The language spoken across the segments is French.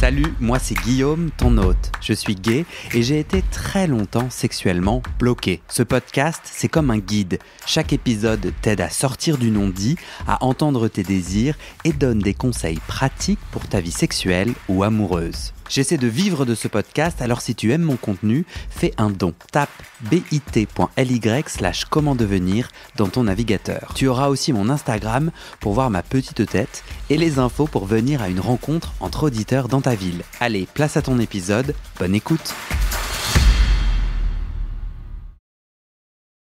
Salut, moi c'est Guillaume, ton hôte. Je suis gay et j'ai été très longtemps sexuellement bloqué. Ce podcast, c'est comme un guide. Chaque épisode t'aide à sortir du non-dit, à entendre tes désirs et donne des conseils pratiques pour ta vie sexuelle ou amoureuse. J'essaie de vivre de ce podcast, alors si tu aimes mon contenu, fais un don. Tape bit.ly slash comment devenir dans ton navigateur. Tu auras aussi mon Instagram pour voir ma petite tête et les infos pour venir à une rencontre entre auditeurs dans ta ville. Allez, place à ton épisode, bonne écoute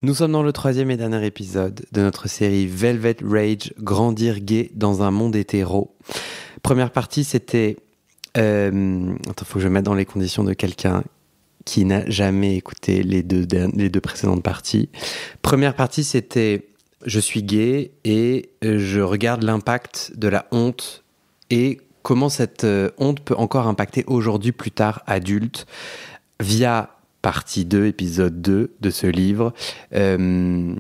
Nous sommes dans le troisième et dernier épisode de notre série Velvet Rage, grandir gay dans un monde hétéro. Première partie, c'était euh, attends, faut que je mette dans les conditions de quelqu'un qui n'a jamais écouté les deux, les deux précédentes parties. Première partie, c'était je suis gay et euh, je regarde l'impact de la honte et comment cette euh, honte peut encore impacter aujourd'hui, plus tard, adulte, via partie 2, épisode 2 de ce livre, euh,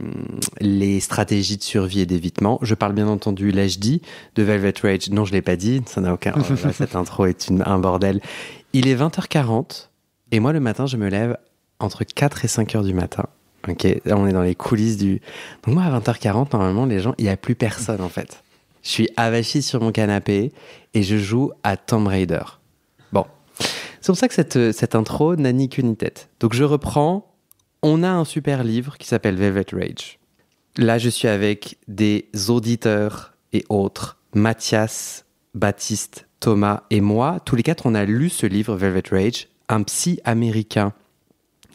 les stratégies de survie et d'évitement. Je parle bien entendu, je dis, de Velvet Rage. Non, je ne l'ai pas dit, ça n'a aucun... Euh, cette intro est un bordel. Il est 20h40 et moi, le matin, je me lève entre 4 et 5 heures du matin. Ok, on est dans les coulisses du... Donc moi, à 20h40, normalement, les gens, il n'y a plus personne en fait. Je suis avachi sur mon canapé et je joue à Tomb Raider. C'est pour ça que cette, euh, intro n'a ni qu'une tête. Donc je reprends. On a un super livre qui s'appelle Velvet Rage. Là, je suis avec des auditeurs et autres, Mathias, Baptiste, Thomas et moi. Tous les quatre, on a lu ce livre, Velvet Rage. Un psy américain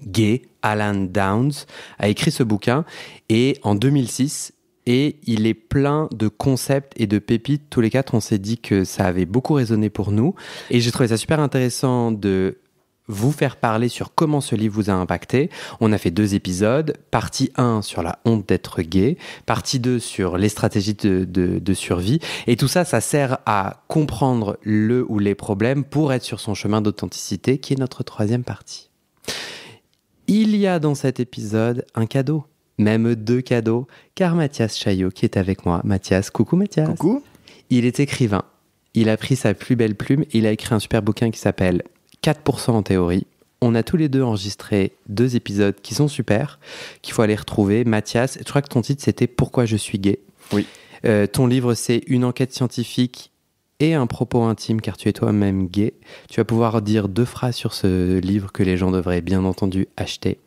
gay, Alan Downs, a écrit ce bouquin. Et en 2006, et il est plein de concepts et de pépites. Tous les quatre, on s'est dit que ça avait beaucoup résonné pour nous. Et j'ai trouvé ça super intéressant de vous faire parler sur comment ce livre vous a impacté. On a fait deux épisodes, partie 1 sur la honte d'être gay, partie 2 sur les stratégies de, de, survie. Et tout ça, ça sert à comprendre le ou les problèmes pour être sur son chemin d'authenticité, qui est notre troisième partie. Il y a dans cet épisode un cadeau même deux cadeaux, car Mathias Chaillot qui est avec moi. Mathias, coucou Mathias. Coucou. Il est écrivain. Il a pris sa plus belle plume il a écrit un super bouquin qui s'appelle 4% en théorie. On a tous les deux enregistré deux épisodes qui sont super, qu'il faut aller retrouver. Mathias, je crois que ton titre c'était Pourquoi je suis gay. Oui. Euh, ton livre c'est une enquête scientifique et un propos intime car tu es toi-même gay. Tu vas pouvoir dire deux phrases sur ce livre que les gens devraient bien entendu acheter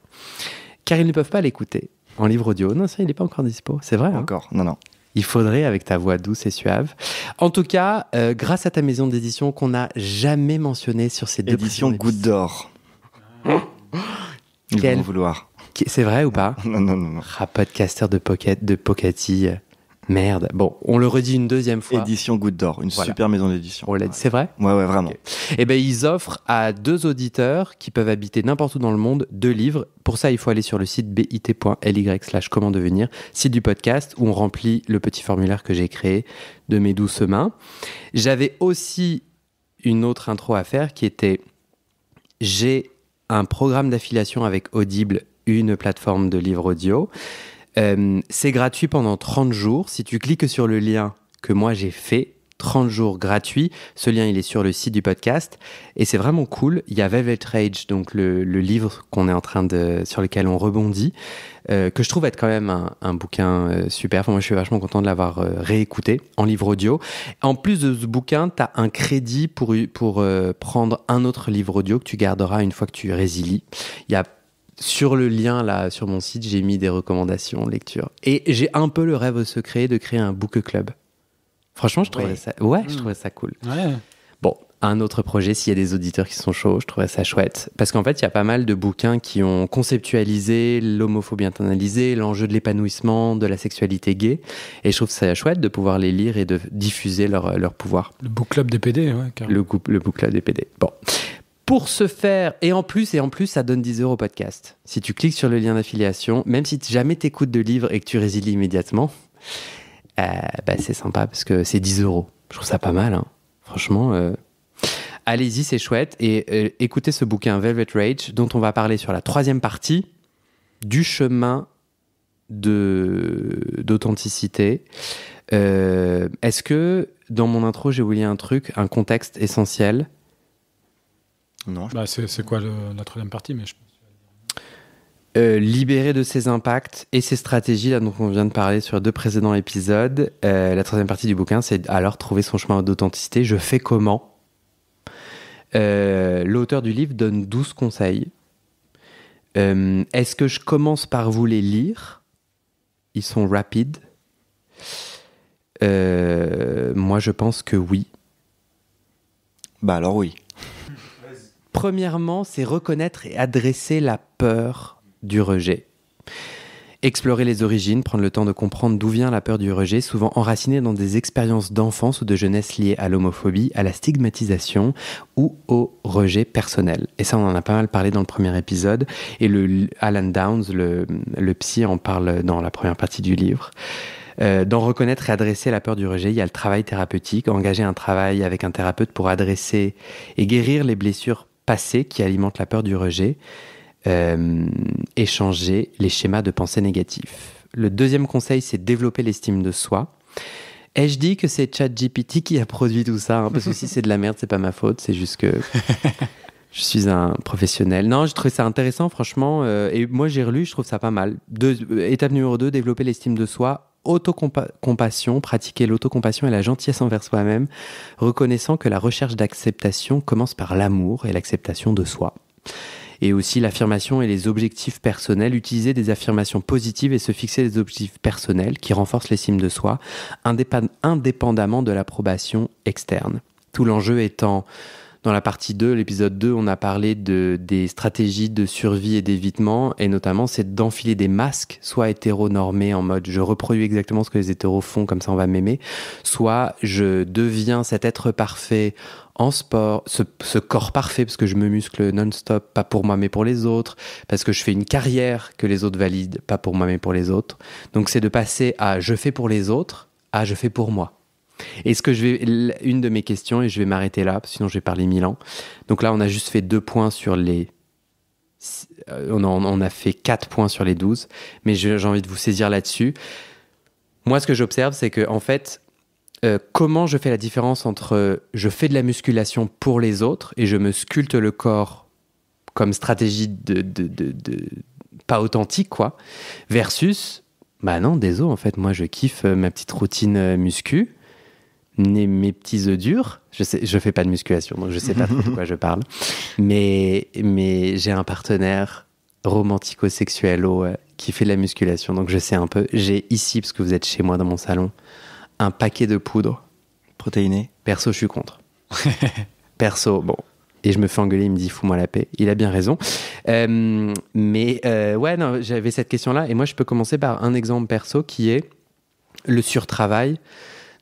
car ils ne peuvent pas l'écouter en livre audio. Non, ça, il n'est pas encore dispo. C'est vrai. Hein. encore. Non, non. Il faudrait avec ta voix douce et suave. En tout cas, euh, grâce à ta maison d'édition qu'on n'a jamais mentionnée sur ces deux éditions Goutte d'Or. Ils Quel... vouloir. C'est vrai ou pas Non, non, non. non. Ah, de Pocket, de Pocati. Merde. Bon, on le redit une deuxième fois. Édition Goutte d'Or, une super maison d'édition. E c'est vrai Ouais, ouais, vraiment. Et eh ben, ils offrent à deux auditeurs qui peuvent habiter n'importe où dans le monde deux livres. Pour ça, il faut aller sur le site bit.ly slash comment devenir, site du podcast où on remplit le petit formulaire que j'ai créé de mes douces mains. J'avais aussi une autre intro à faire qui était j'ai un programme d'affiliation avec Audible, une plateforme de livres audio. Euh, c'est gratuit pendant 30 jours. Si tu cliques sur le lien que moi j'ai fait, 30 jours gratuits. Ce lien, il est sur le site du podcast. Et c'est vraiment cool. Il y a Velvet Rage, donc le, livre qu'on est en train de, sur lequel on rebondit, euh, que je trouve être quand même un, bouquin euh, super. moi, je suis vachement content de l'avoir réécouté en livre audio. En plus de ce bouquin, tu as un crédit pour, pour prendre un autre livre audio que tu garderas une fois que tu résilies. Il y a sur le lien là, sur mon site, j'ai mis des recommandations, lecture. Et j'ai un peu le rêve secret de créer un book club. Franchement, je trouverais ça, ouais, je hmm. trouverais ça cool. Bon, un autre projet, s'il y a des auditeurs qui sont chauds, je trouverais ça chouette. Parce qu'en fait, il y a pas mal de bouquins qui ont conceptualisé l'homophobie internalisée, l'enjeu de l'épanouissement, de la sexualité gay. Et je trouve ça chouette de pouvoir les lire et de diffuser leur, pouvoir. Le book club des PD, ouais. Le, le book club des PD. Bon. Pour ce faire, et en plus, et en plus, ça donne 10 euros au podcast. Si tu cliques sur le lien d'affiliation, même si tu jamais t'écoutes de livre et que tu résilies immédiatement, euh, bah c'est sympa parce que c'est 10 euros. Je trouve ça pas mal. Hein. Franchement, euh, allez-y, c'est chouette. Et euh, écoutez ce bouquin Velvet Rage dont on va parler sur la troisième partie du chemin d'authenticité. Est-ce que dans mon intro, j'ai oublié un truc, un contexte essentiel bah, c'est quoi la troisième partie mais je... Euh, de ses impacts et ses stratégies, là, dont on vient de parler sur deux précédents épisodes, euh, la troisième partie du bouquin, c'est alors trouver son chemin d'authenticité. Je fais comment euh, L'auteur du livre donne 12 conseils. Est-ce que je commence par vous les lire Ils sont rapides. moi, je pense que oui. Bah alors oui. Premièrement, c'est reconnaître et adresser la peur du rejet. Explorer les origines, prendre le temps de comprendre d'où vient la peur du rejet, souvent enracinée dans des expériences d'enfance ou de jeunesse liées à l'homophobie, à la stigmatisation ou au rejet personnel. Et ça, on en a pas mal parlé dans le premier épisode, et le, Alan Downs, le, le psy, en parle dans la première partie du livre. Euh, d'en reconnaître et adresser la peur du rejet, il y a le travail thérapeutique, engager un travail avec un thérapeute pour adresser et guérir les blessures passé qui alimente la peur du rejet euh, échanger et les schémas de pensée négatifs. Le deuxième conseil, c'est développer l'estime de soi. ai je dit que c'est ChatGPT qui a produit tout ça, hein, parce que si c'est de la merde, c'est pas ma faute, c'est juste que je suis un professionnel. Non, je trouve ça intéressant, franchement. Euh, et moi, j'ai relu, je trouve ça pas mal. Deux, euh, étape numéro 2, développer l'estime de soi autocompassion, pratiquer l'autocompassion et la gentillesse envers soi-même, reconnaissant que la recherche d'acceptation commence par l'amour et l'acceptation de soi. Et aussi l'affirmation et les objectifs personnels, utiliser des affirmations positives et se fixer des objectifs personnels qui renforcent cimes de soi, indépendamment de l'approbation externe. Tout l'enjeu étant dans la partie 2, l'épisode 2, on a parlé de, des stratégies de survie et d'évitement, et notamment c'est d'enfiler des masques, soit hétéronormés en mode je reproduis exactement ce que les hétéros font, comme ça on va m'aimer, soit je deviens cet être parfait en sport, ce, corps parfait, parce que je me muscle non-stop, pas pour moi mais pour les autres, parce que je fais une carrière que les autres valident, pas pour moi mais pour les autres. Donc c'est de passer à je fais pour les autres à je fais pour moi. Et ce que je vais, une de mes questions, et je vais m'arrêter là, sinon je vais parler ans Donc là, on a juste fait deux points sur les. Euh, on a, a fait quatre points sur les douze mais j'ai envie de vous saisir là-dessus. Moi, ce que j'observe, c'est que, en fait, euh, comment je fais la différence entre euh, je fais de la musculation pour les autres et je me sculpte le corps comme stratégie de, de, de, pas authentique, quoi, versus bah non, désolé, en fait, moi je kiffe ma petite routine muscu mes, mes petits œufs durs. Je sais, je fais pas de musculation, donc je sais pas de quoi je parle. Mais, mais j'ai un partenaire romantico-sexuel euh, qui fait de la musculation, donc je sais un peu. J'ai ici, parce que vous êtes chez moi dans mon salon, un paquet de poudre. Protéinée Perso, je suis contre. Perso, bon, et je me fais engueuler, il me dit fous-moi la paix. Il a bien raison. Euh, mais euh, ouais, j'avais cette question-là. Et moi, je peux commencer par un exemple perso qui est le surtravail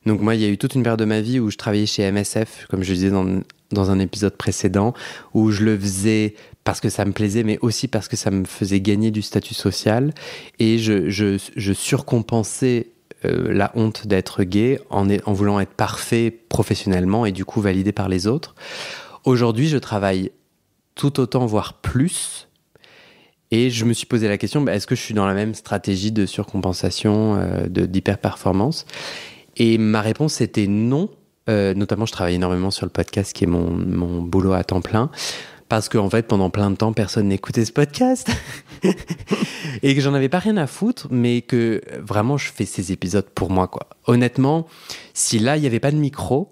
donc moi, il y a eu toute une période de ma vie où je travaillais chez MSF, comme je disais dans, dans un épisode précédent, où je le faisais parce que ça me plaisait, mais aussi parce que ça me faisait gagner du statut social. Et je, je, surcompensais euh, la honte d'être gay en, en voulant être parfait professionnellement et du coup validé par les autres. Aujourd'hui, je travaille tout autant, voire plus. Et je me suis posé la question, bah, est-ce que je suis dans la même stratégie de surcompensation, euh, d'hyperperformance et ma réponse était non. Euh, notamment, je travaille énormément sur le podcast qui est mon, mon boulot à temps plein. Parce qu'en en fait, pendant plein de temps, personne n'écoutait ce podcast. et que j'en avais pas rien à foutre, mais que vraiment, je fais ces épisodes pour moi. Quoi. Honnêtement, si là, il n'y avait pas de micro,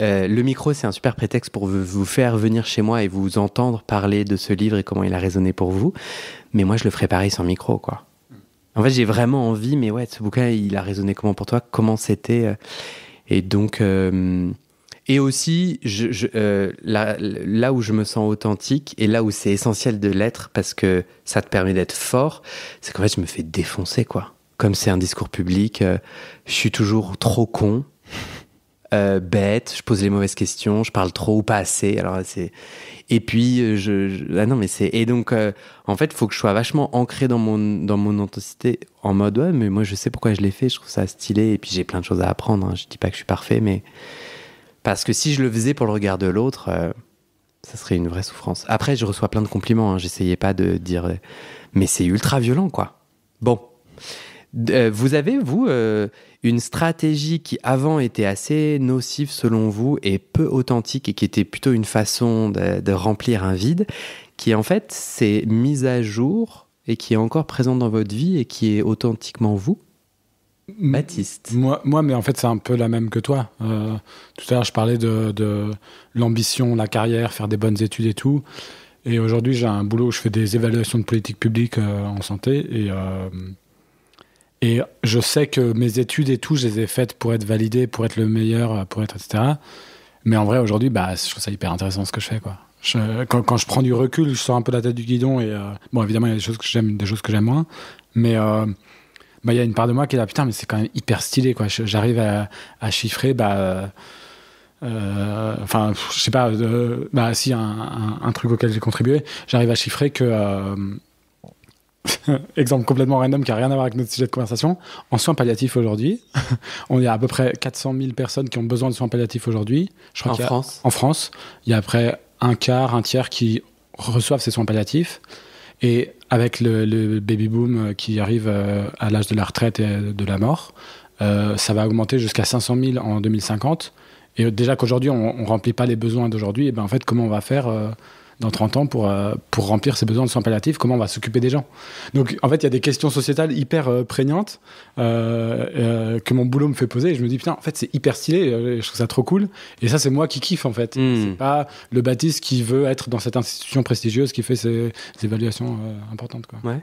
euh, le micro, c'est un super prétexte pour vous faire venir chez moi et vous entendre parler de ce livre et comment il a résonné pour vous. Mais moi, je le ferais pareil sans micro, quoi. En fait, j'ai vraiment envie, mais ouais, ce bouquin, il a résonné comment pour toi Comment c'était euh? Et donc. Euh, et aussi, je, euh, là, où je me sens authentique et là où c'est essentiel de l'être parce que ça te permet d'être fort, c'est qu'en fait, je me fais défoncer, quoi. Comme c'est un discours public, je suis toujours trop con, bête, je pose les mauvaises questions, je parle trop ou pas assez. Alors, c'est et puis, euh, je, ah non, mais c'est. Et donc, euh, en fait, il faut que je sois vachement ancré dans mon, dans mon intensité en mode, ouais, mais moi, je sais pourquoi je l'ai fait, je trouve ça stylé. Et puis, j'ai plein de choses à apprendre. Hein. Je dis pas que je suis parfait, mais. Parce que si je le faisais pour le regard de l'autre, euh, ça serait une vraie souffrance. Après, je reçois plein de compliments. Hein. J'essayais pas de dire, mais c'est ultra violent, quoi. Bon. Euh, vous avez, vous, euh, une stratégie qui avant était assez nocive selon vous et peu authentique et qui était plutôt une façon de, remplir un vide, qui en fait s'est mise à jour et qui est encore présente dans votre vie et qui est authentiquement vous Baptiste. Moi, moi, mais en fait, c'est un peu la même que toi. Euh, tout à l'heure, je parlais de, l'ambition, la carrière, faire des bonnes études et tout. Et aujourd'hui, j'ai un boulot où je fais des évaluations de politique publique en santé. Et, et je sais que mes études et tout, je les ai faites pour être validé, pour être le meilleur, pour être etc. Mais en vrai, aujourd'hui, bah, je trouve ça hyper intéressant ce que je fais, quoi. quand, je prends du recul, je sors un peu la tête du guidon et euh, bon, évidemment, il y a des choses que j'aime, des choses que j'aime moins, mais euh, bah, il y a une part de moi qui est là, putain, mais c'est quand même hyper stylé, quoi. J'arrive à, chiffrer, bah, euh, enfin, je sais pas, bah, si, un truc auquel j'ai contribué, j'arrive à chiffrer que exemple complètement random qui n'a rien à voir avec notre sujet de conversation, en soins palliatifs aujourd'hui, on y a à peu près 400 000 personnes qui ont besoin de soins palliatifs aujourd'hui. en France. en France, il y a à peu près un quart, un tiers qui reçoivent ces soins palliatifs. Et avec le, baby boom qui arrive euh, à l'âge de la retraite et de la mort, euh, ça va augmenter jusqu'à 500 000 en 2050. Et déjà qu'aujourd'hui, on ne remplit pas les besoins d'aujourd'hui, et ben en fait, comment on va faire euh, dans 30 ans pour, euh, pour remplir ses besoins de soins palliatifs, comment on va s'occuper des gens. Donc en fait, il y a des questions sociétales hyper euh, prégnantes euh, que mon boulot me fait poser et je me dis putain, en fait, c'est hyper stylé, je trouve ça trop cool. Et ça, c'est moi qui kiffe en fait. Hmm. C'est pas le Baptiste qui veut être dans cette institution prestigieuse qui fait ses, ses évaluations importantes. Quoi. Ouais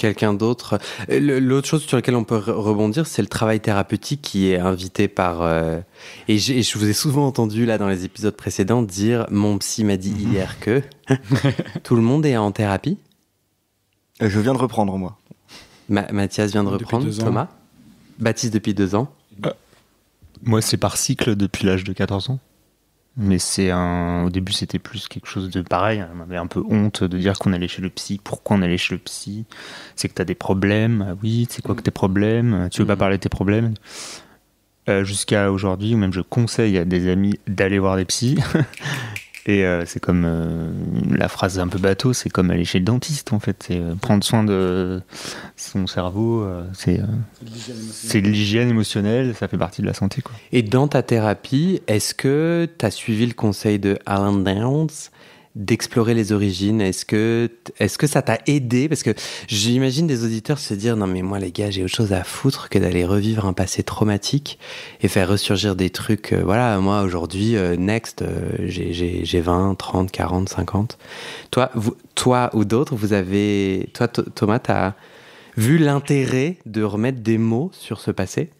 quelqu'un d'autre. L'autre chose sur laquelle on peut rebondir, c'est le travail thérapeutique qui est invité par... Euh, et, je vous ai souvent entendu, là, dans les épisodes précédents, dire « mon psy m'a dit mhm. hier que ». Tout le monde est en thérapie euh, Je viens de reprendre, moi. Mathias vient de reprendre, Thomas Baptiste depuis deux ans euh, Moi, c'est par cycle depuis l'âge de 14 ans. Mais c'est un. Au début, c'était plus quelque chose de pareil. On avait un peu honte de dire qu'on allait chez le psy. Pourquoi on allait chez le psy C'est que t'as des problèmes. Ah oui, c'est quoi que tes problèmes Tu veux pas mm. parler de tes problèmes euh, Jusqu'à aujourd'hui, ou même je conseille à des amis d'aller voir des psys. Euh, c'est comme euh, la phrase un peu bateau, c'est comme aller chez le dentiste en fait. C'est euh, prendre soin de son cerveau, c'est de l'hygiène émotionnelle, ça fait partie de la santé. Quoi. Et dans ta thérapie, est-ce que tu as suivi le conseil de Alan Downs d'explorer les origines Est-ce que, est que ça t'a aidé Parce que j'imagine des auditeurs se dire non mais moi les gars j'ai autre chose à foutre que d'aller revivre un passé traumatique et faire ressurgir des trucs. Euh, voilà, moi aujourd'hui, euh, next, euh, j'ai 20, 30, 40, 50. Toi, toi ou d'autres, vous avez... Toi Thomas, t'as vu l'intérêt de remettre des mots sur ce passé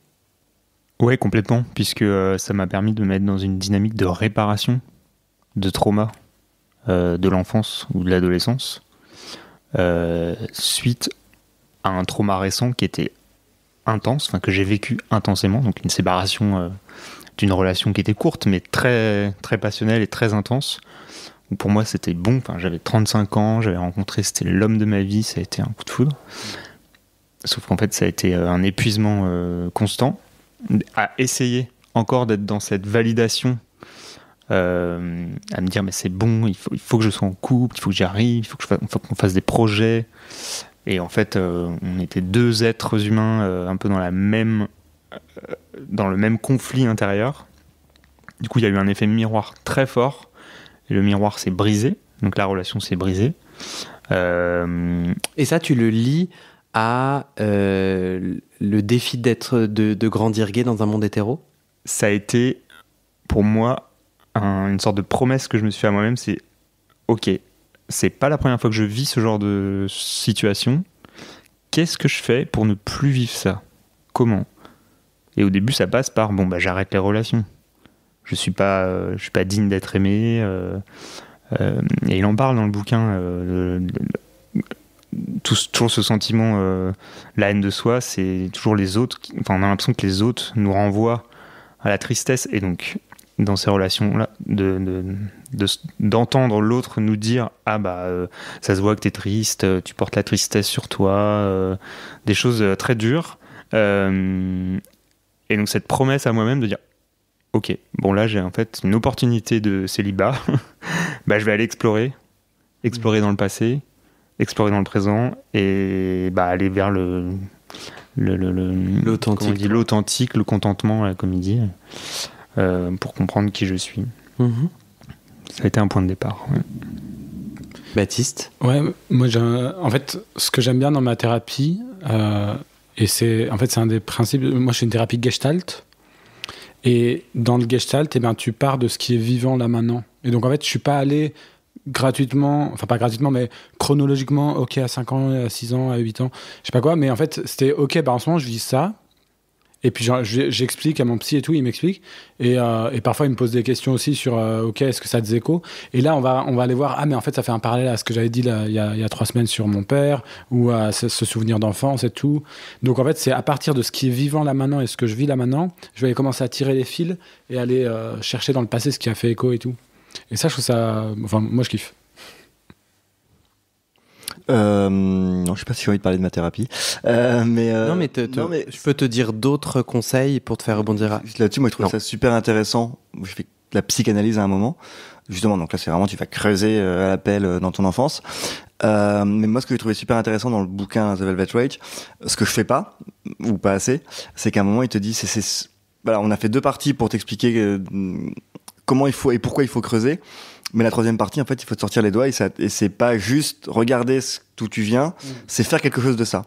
Ouais complètement, puisque ça m'a permis de me mettre dans une dynamique de réparation de trauma euh, de l'enfance ou de l'adolescence euh, suite à un trauma récent qui était intense, enfin que j'ai vécu intensément, donc une séparation euh, d'une relation qui était courte mais très très passionnelle et très intense. Pour moi, c'était bon. Enfin, j'avais 35 ans, j'avais rencontré, c'était l'homme de ma vie, ça a été un coup de foudre. Sauf qu'en fait, ça a été un épuisement constant à essayer encore d'être dans cette validation euh, à me dire mais c'est bon, il faut, il faut, que je sois en couple, il faut que j'y arrive, il faut qu'on fasse des projets. Et en fait, euh, on était deux êtres humains euh, un peu dans la même, dans le même conflit intérieur. Du coup, il y a eu un effet miroir très fort. le miroir s'est brisé, donc la relation s'est brisée. Et ça, tu le lis à le défi d'être de, de grandir gay dans un monde hétéro Ça a été pour moi une sorte de promesse que je me suis fait à moi-même, c'est ok, c'est pas la première fois que je vis ce genre de situation. Qu'est-ce que je fais pour ne plus vivre ça Comment Et au début, ça passe par bon bah j'arrête les relations. Je suis pas, euh, je suis pas digne d'être aimé. Euh, euh, et il en parle dans le bouquin. toujours ce sentiment, la haine de soi, c'est toujours les autres. enfin, on a l'impression que les autres nous renvoient à la tristesse et donc dans ces relations-là, d'entendre de, de, l'autre nous dire Ah, bah, euh, ça se voit que t'es triste, euh, tu portes la tristesse sur toi, euh, des choses très dures. et donc, cette promesse à moi-même de dire Ok, bon, là, j'ai en fait une opportunité de célibat, bah, je vais aller explorer, explorer mm. dans le passé, explorer dans le présent et bah, aller vers le l'authentique, le, le, l'authentique, le contentement, la comédie. Euh, pour comprendre qui je suis. Mhm. Ça a été un point de départ. Baptiste Ouais, moi, en fait, ce que j'aime bien dans ma thérapie, euh, et c'est en fait, c'est un des principes. Moi, je suis une thérapie Gestalt. Et dans le Gestalt, et eh ben, tu pars de ce qui est vivant là maintenant. Et donc, en fait, je suis pas allé gratuitement, enfin pas gratuitement, mais chronologiquement, ok à 5 ans, à 6 ans, à 8 ans, je sais pas quoi, mais en fait c'était ok, bah, en ce moment je vis ça, et puis j'explique à mon psy et tout, il m'explique. Et, euh, et, parfois il me pose des questions aussi sur euh, ok, est-ce que ça a des échos Et là on va, on va aller voir, ah mais en fait ça fait un parallèle à ce que j'avais dit là, il, y a, il, y a, trois semaines sur mon père ou à ce, souvenir d'enfance et tout. Donc en fait c'est à partir de ce qui est vivant là maintenant et ce que je vis là maintenant, je vais commencer à tirer les fils et aller euh, chercher dans le passé ce qui a fait écho et tout. Et ça je trouve ça, enfin moi je kiffe euh, non, je sais pas si j'ai envie de parler de ma thérapie, euh, mais euh, non, mais, je peux te dire d'autres conseils pour te faire rebondir. Là-dessus, moi, je trouve ça super intéressant. J'ai fait de la psychanalyse à un moment, justement. Donc là, c'est vraiment tu vas creuser euh, à l'appel euh, dans ton enfance. mais moi, ce que j'ai trouvé super intéressant dans le bouquin The Velvet Rage, ce que je fais pas ou pas assez, c'est qu'à un moment, il te dit, c'est, voilà, on a fait deux parties pour t'expliquer comment il faut et pourquoi il faut creuser. Mais la troisième partie, en fait, il faut te sortir les doigts et, et c'est pas juste regarder d'où tu viens, mm. c'est faire quelque chose de ça.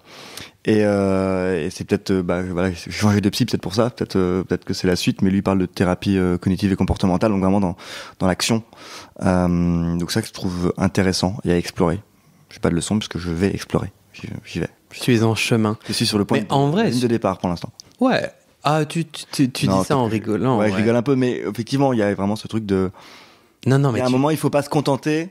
Et, euh, c'est peut-être, euh, bah, voilà, j'ai changé de psy peut-être pour ça, peut-être, euh, peut-être que c'est la suite, mais lui parle de thérapie cognitive et comportementale, donc vraiment dans, dans l'action. donc ça que je trouve intéressant et à explorer. J'ai pas de leçon puisque que je vais explorer. J'y, vais. je suis en chemin. Je suis sur le point de, départ pour l'instant. Ouais. Ah, tu, tu, dis ça en rigolant. ouais, je rigole un peu, mais effectivement, il y a vraiment ce truc de. Non, un moment, il ne faut pas se contenter.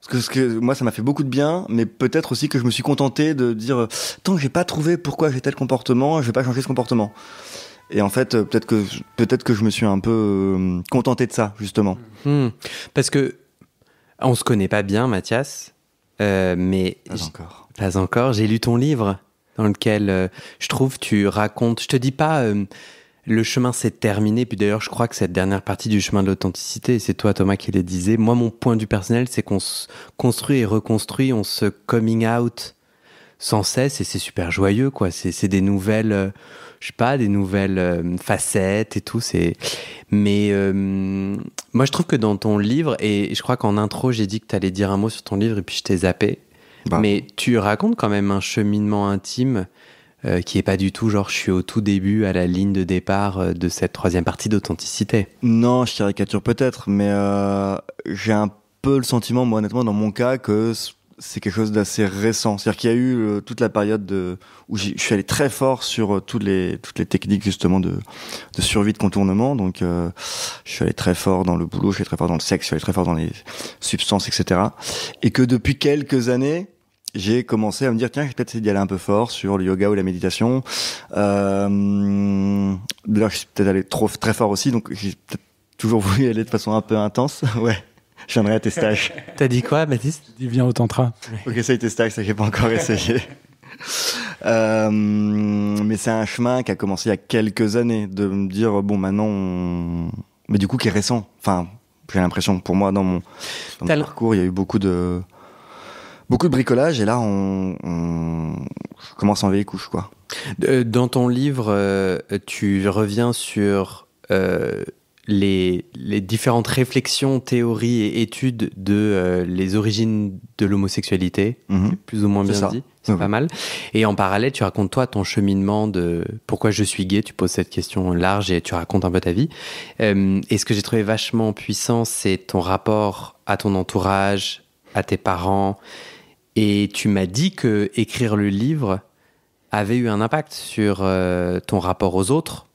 Parce que, ce que moi, ça m'a fait beaucoup de bien, mais peut-être aussi que je me suis contenté de dire tant que n'ai pas trouvé pourquoi j'ai tel comportement, je vais pas changer ce comportement. Et en fait, peut-être que peut-être que je me suis un peu euh, contenté de ça justement. Hmm. Parce que on se connaît pas bien, Mathias, euh, mais pas encore. Pas encore. J'ai lu ton livre dans lequel euh, je trouve tu racontes. Je te dis pas le chemin s'est terminé. Puis d'ailleurs, je crois que cette dernière partie du chemin de l'authenticité, c'est toi Thomas qui les disais. Moi, mon point du personnel, c'est qu'on se construit et reconstruit, on se coming out sans cesse et c'est super joyeux quoi. C'est des nouvelles, euh, je pas, des nouvelles euh, facettes et tout. C'est mais euh, moi je trouve que dans ton livre et je crois qu'en intro j'ai dit que tu allais dire un mot sur ton livre et puis je t'ai zappé. Bah. Mais tu racontes quand même un cheminement intime euh, qui est pas du tout genre je suis au tout début à la ligne de départ euh, de cette troisième partie d'authenticité. Non, je caricature peut-être, mais euh, j'ai un peu le sentiment, moi honnêtement, dans mon cas, que c'est quelque chose d'assez récent. C'est-à-dire qu'il y a eu euh, toute la période de, où je suis allé très fort sur toutes, les, toutes les techniques justement de, de survie de contournement. Donc je suis allé très fort dans le boulot, je suis allé très fort dans le sexe, je suis allé très fort dans les substances, etc. Et que depuis quelques années, j'ai commencé à me dire tiens, vais peut-être d'y aller un peu fort sur le yoga ou la méditation. Euh, D'ailleurs, je suis peut-être allé trop très fort aussi, donc j'ai toujours voulu y aller de façon un peu intense. Ouais. Je viendrai à tes stages. T'as dit quoi, Baptiste Tu viens au tantra. Ok, ça tes stages, ça j'ai pas encore essayé. Euh, mais c'est un chemin qui a commencé il y a quelques années de me dire bon maintenant mais du coup qui est récent enfin j'ai l'impression pour moi dans mon, dans mon parcours il y a eu beaucoup de beaucoup de bricolage et là on, commence à enlever les couches quoi. Euh, dans ton livre, euh, tu reviens sur euh, les, différentes réflexions, théories et études de les origines de l'homosexualité, mhm. plus ou moins bien dit, c'est pas mal. Et en parallèle, tu racontes toi ton cheminement de pourquoi je suis gay, tu poses cette question large et tu racontes un peu ta vie. et ce que j'ai trouvé vachement puissant, c'est ton rapport à ton entourage, à tes parents, et tu m'as dit que écrire le livre avait eu un impact sur euh, ton rapport aux autres.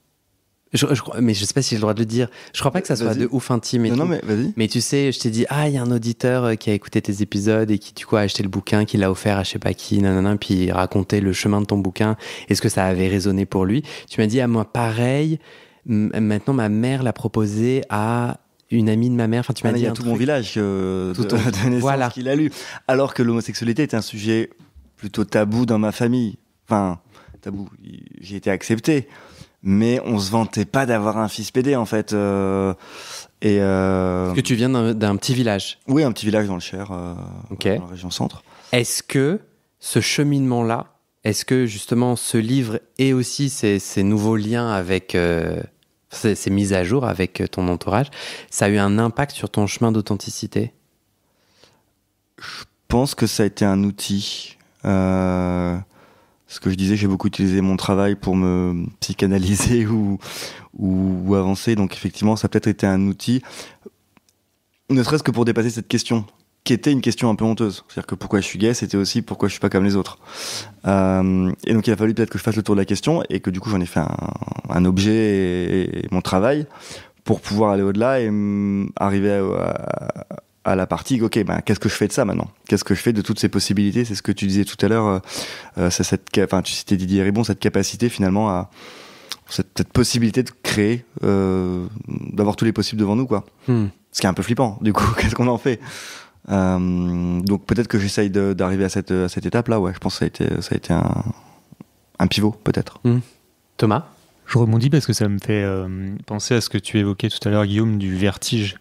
Je, je, mais je sais pas si j'ai le droit de le dire. Je crois pas que ça soit de ouf intime. non, mais vas-y. Mais tu sais, je t'ai dit, ah, il y a un auditeur euh, qui a écouté tes épisodes et qui, du coup, a acheté le bouquin, qui l'a offert à je sais pas qui, nanana, puis racontait le chemin de ton bouquin est ce que ça avait résonné pour lui. Tu m'as dit, à ah, moi, pareil. Maintenant, ma mère l'a proposé à une amie de ma mère. Enfin, tu m'as dit. Ah, il y a tout mon village euh, tout voilà. qu'il a lu. Alors que l'homosexualité était un sujet plutôt tabou dans ma famille. Enfin, tabou. J'ai été accepté, mais on se vantait pas d'avoir un fils pédé, en fait. Euh, et euh, que tu viens d'un petit village. Oui, un petit village dans le Cher, euh, dans région centre. Est-ce que ce cheminement-là, est-ce que justement ce livre et aussi ces nouveaux liens avec ces, mises à jour avec euh, ton entourage, ça a eu un impact sur ton chemin d'authenticité Je pense que ça a été un outil. Euh, ce que je disais, j'ai beaucoup utilisé mon travail pour me psychanalyser ou, ou avancer. Donc effectivement, ça a peut-être été un outil, ne serait-ce que pour dépasser cette question qui était une question un peu honteuse. C'est-à-dire que pourquoi je suis gay, c'était aussi pourquoi je suis pas comme les autres. Euh, et donc il a fallu peut-être que je fasse le tour de la question et que du coup j'en ai fait un, objet et, mon travail pour pouvoir aller au-delà et arriver à, la partie, ok, ben, qu'est-ce que je fais de ça maintenant Qu'est-ce que je fais de toutes ces possibilités C'est ce que tu disais tout à l'heure, euh, euh, cette, enfin, tu citais Didier Ribon, cette capacité finalement à cette, possibilité de créer, d'avoir tous les possibles devant nous, quoi. Hmm. Ce qui est un peu flippant, du coup, qu'est-ce qu'on en fait euh, donc peut-être que j'essaye d'arriver à cette, étape-là. Ouais, je pense que ça a été, ça a été un, pivot, peut-être. Hmm. Thomas Je rebondis parce que ça me fait euh, penser à ce que tu évoquais tout à l'heure, Guillaume, du vertige.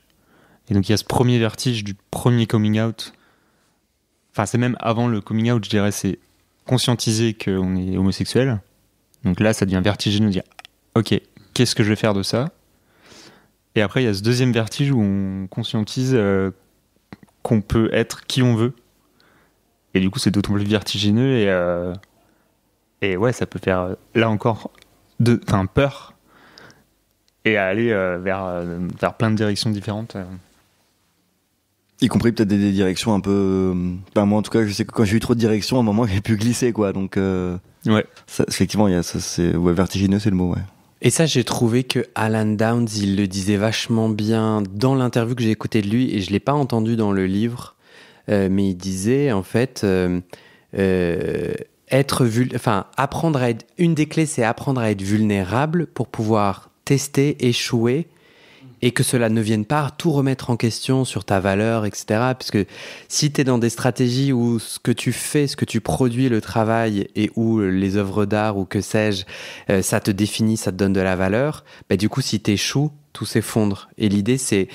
Et donc il y a ce premier vertige du premier coming out. Enfin, c'est même avant le coming out, je dirais, c'est conscientiser qu'on est homosexuel. Donc là, ça devient vertigineux de dire Ok, qu'est-ce que je vais faire de ça Et après, il y a ce deuxième vertige où on conscientise euh, qu'on peut être qui on veut. Et du coup, c'est d'autant plus vertigineux et, euh, et ouais, ça peut faire euh, là encore de, peur et aller euh, vers, vers plein de directions différentes. Y compris peut-être des, directions un peu. Ben moi en tout cas, je sais que quand j'ai eu trop de directions, à un moment j'ai pu glisser quoi. Donc. Ouais. effectivement, ça, c'est, ouais, vertigineux c'est le mot, ouais. Et ça, j'ai trouvé que Alan Downs, il le disait vachement bien dans l'interview que j'ai écoutée de lui, et je ne l'ai pas entendu dans le livre, euh, mais il disait en fait, euh, euh, être vul... enfin, apprendre à être... une des clés, c'est apprendre à être vulnérable pour pouvoir tester, échouer et que cela ne vienne pas tout remettre en question sur ta valeur, etc. Parce que si tu es dans des stratégies où ce que tu fais, ce que tu produis, le travail et où les œuvres d'art ou que sais-je, euh, ça te définit, ça te donne de la valeur, bah, du coup, si tu échoues, tout s'effondre. Et l'idée, c'est,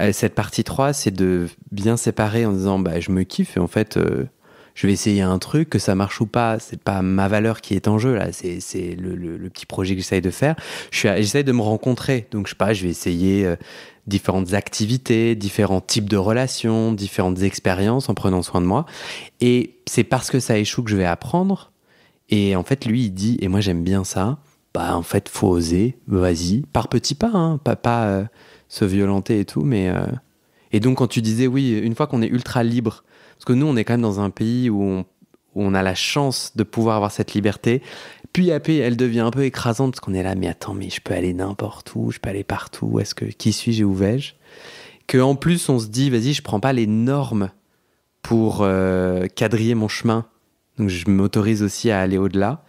euh, cette partie 3, c'est de bien séparer en disant, bah, je me kiffe et en fait, euh, je vais essayer un truc, que ça marche ou pas, c'est pas ma valeur qui est en jeu là, c'est le, le, petit projet que j'essaye de faire. J'essaye de me rencontrer, donc je sais pas, je vais essayer euh, différentes activités, différents types de relations, différentes expériences en prenant soin de moi. Et c'est parce que ça échoue que je vais apprendre. Et en fait, lui, il dit, et moi j'aime bien ça, bah en fait, faut oser, vas-y, par petits pas, hein, pas, pas euh, se violenter et tout, mais. Euh, et donc, quand tu disais, oui, une fois qu'on est ultra libre, parce que nous, on est quand même dans un pays où on, a la chance de pouvoir avoir cette liberté. Puis après, elle devient un peu écrasante parce qu'on est là, mais attends, mais je peux aller n'importe où, je peux aller partout. Est-ce que qui suis-je et où vais-je Que en plus, on se dit, vas-y, je prends pas les normes pour euh, quadriller mon chemin. Donc je m'autorise aussi à aller au-delà.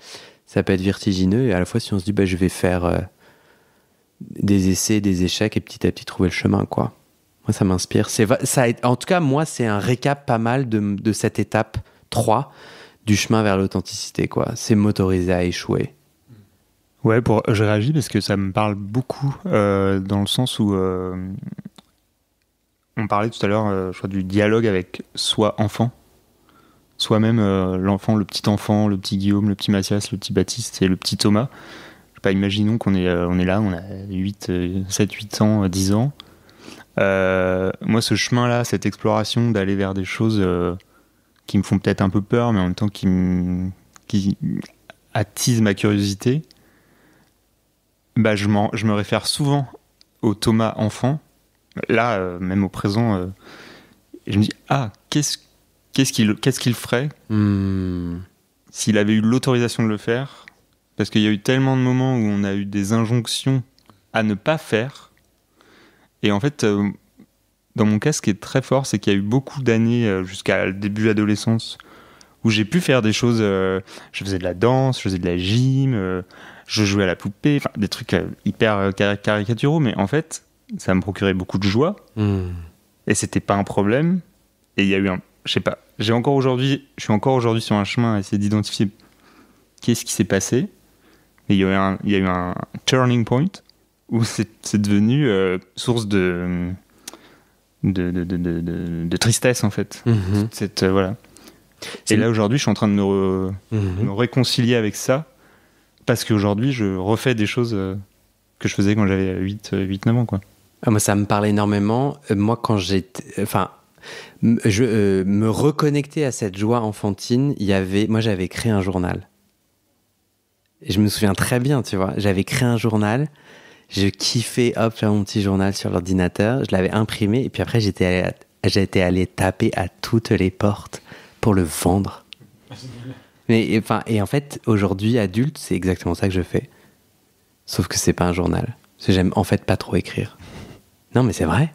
Ça peut être vertigineux et à la fois si on se dit, bah, je vais faire euh, des essais, des échecs et petit à petit trouver le chemin, quoi ça m'inspire. C'est, ça, en tout cas, moi, c'est un récap pas mal de, cette étape 3 du chemin vers l'authenticité. quoi. C'est m'autoriser à échouer. Ouais, pour, je réagis parce que ça me parle beaucoup euh, dans le sens où euh, on parlait tout à l'heure, euh, du dialogue avec soit enfant, soit même l'enfant, le petit enfant, le petit Guillaume, le petit Mathias, le petit Baptiste et le petit Thomas. pas, imaginons qu'on est, on est là, on a 8, 7, 8 ans, 10 ans. Euh, moi, ce chemin-là, cette exploration d'aller vers des choses euh, qui me font peut-être un peu peur, mais en même temps qui, qui attisent ma curiosité, bah, je, me réfère souvent au Thomas enfant. Là, euh, même au présent, je me dis Ah, qu'est-ce qu'il ferait hmm. s'il avait eu l'autorisation de le faire Parce qu'il y a eu tellement de moments où on a eu des injonctions à ne pas faire et en fait, euh, dans mon cas, ce qui est très fort, c'est qu'il y a eu beaucoup d'années euh, jusqu'à le début l'adolescence où j'ai pu faire des choses. Euh, je faisais de la danse, je faisais de la gym, je jouais à la poupée, enfin des trucs hyper caricaturaux, mais en fait, ça me procurait beaucoup de joie hmm. et c'était pas un problème. Et il y a eu un, je sais pas, j'ai encore aujourd'hui, je suis encore aujourd'hui sur un chemin à essayer d'identifier qu'est-ce qui s'est passé. Et il y a un, il y a eu un turning point où c'est devenu euh, source de de, tristesse en fait. Mhm. Cette, euh, voilà. Et là aujourd'hui, je suis en train de mhm. me, réconcilier avec ça parce qu'aujourd'hui, je refais des choses euh, que je faisais quand j'avais 8, 8, 9 ans. Quoi. Ah, moi, ça me parle énormément. Moi, quand j'étais. Enfin, je, me reconnecter à cette joie enfantine, il y avait. Moi, j'avais créé un journal. Et je me souviens très bien, tu vois. J'avais créé un journal je kiffais hop faire mon petit journal sur l'ordinateur, je l'avais imprimé et puis après j'étais allé, taper à toutes les portes pour le vendre. Mais enfin et, en fait aujourd'hui adulte c'est exactement ça que je fais, sauf que c'est pas un journal. Parce j'aime en fait pas trop écrire. Non mais c'est vrai.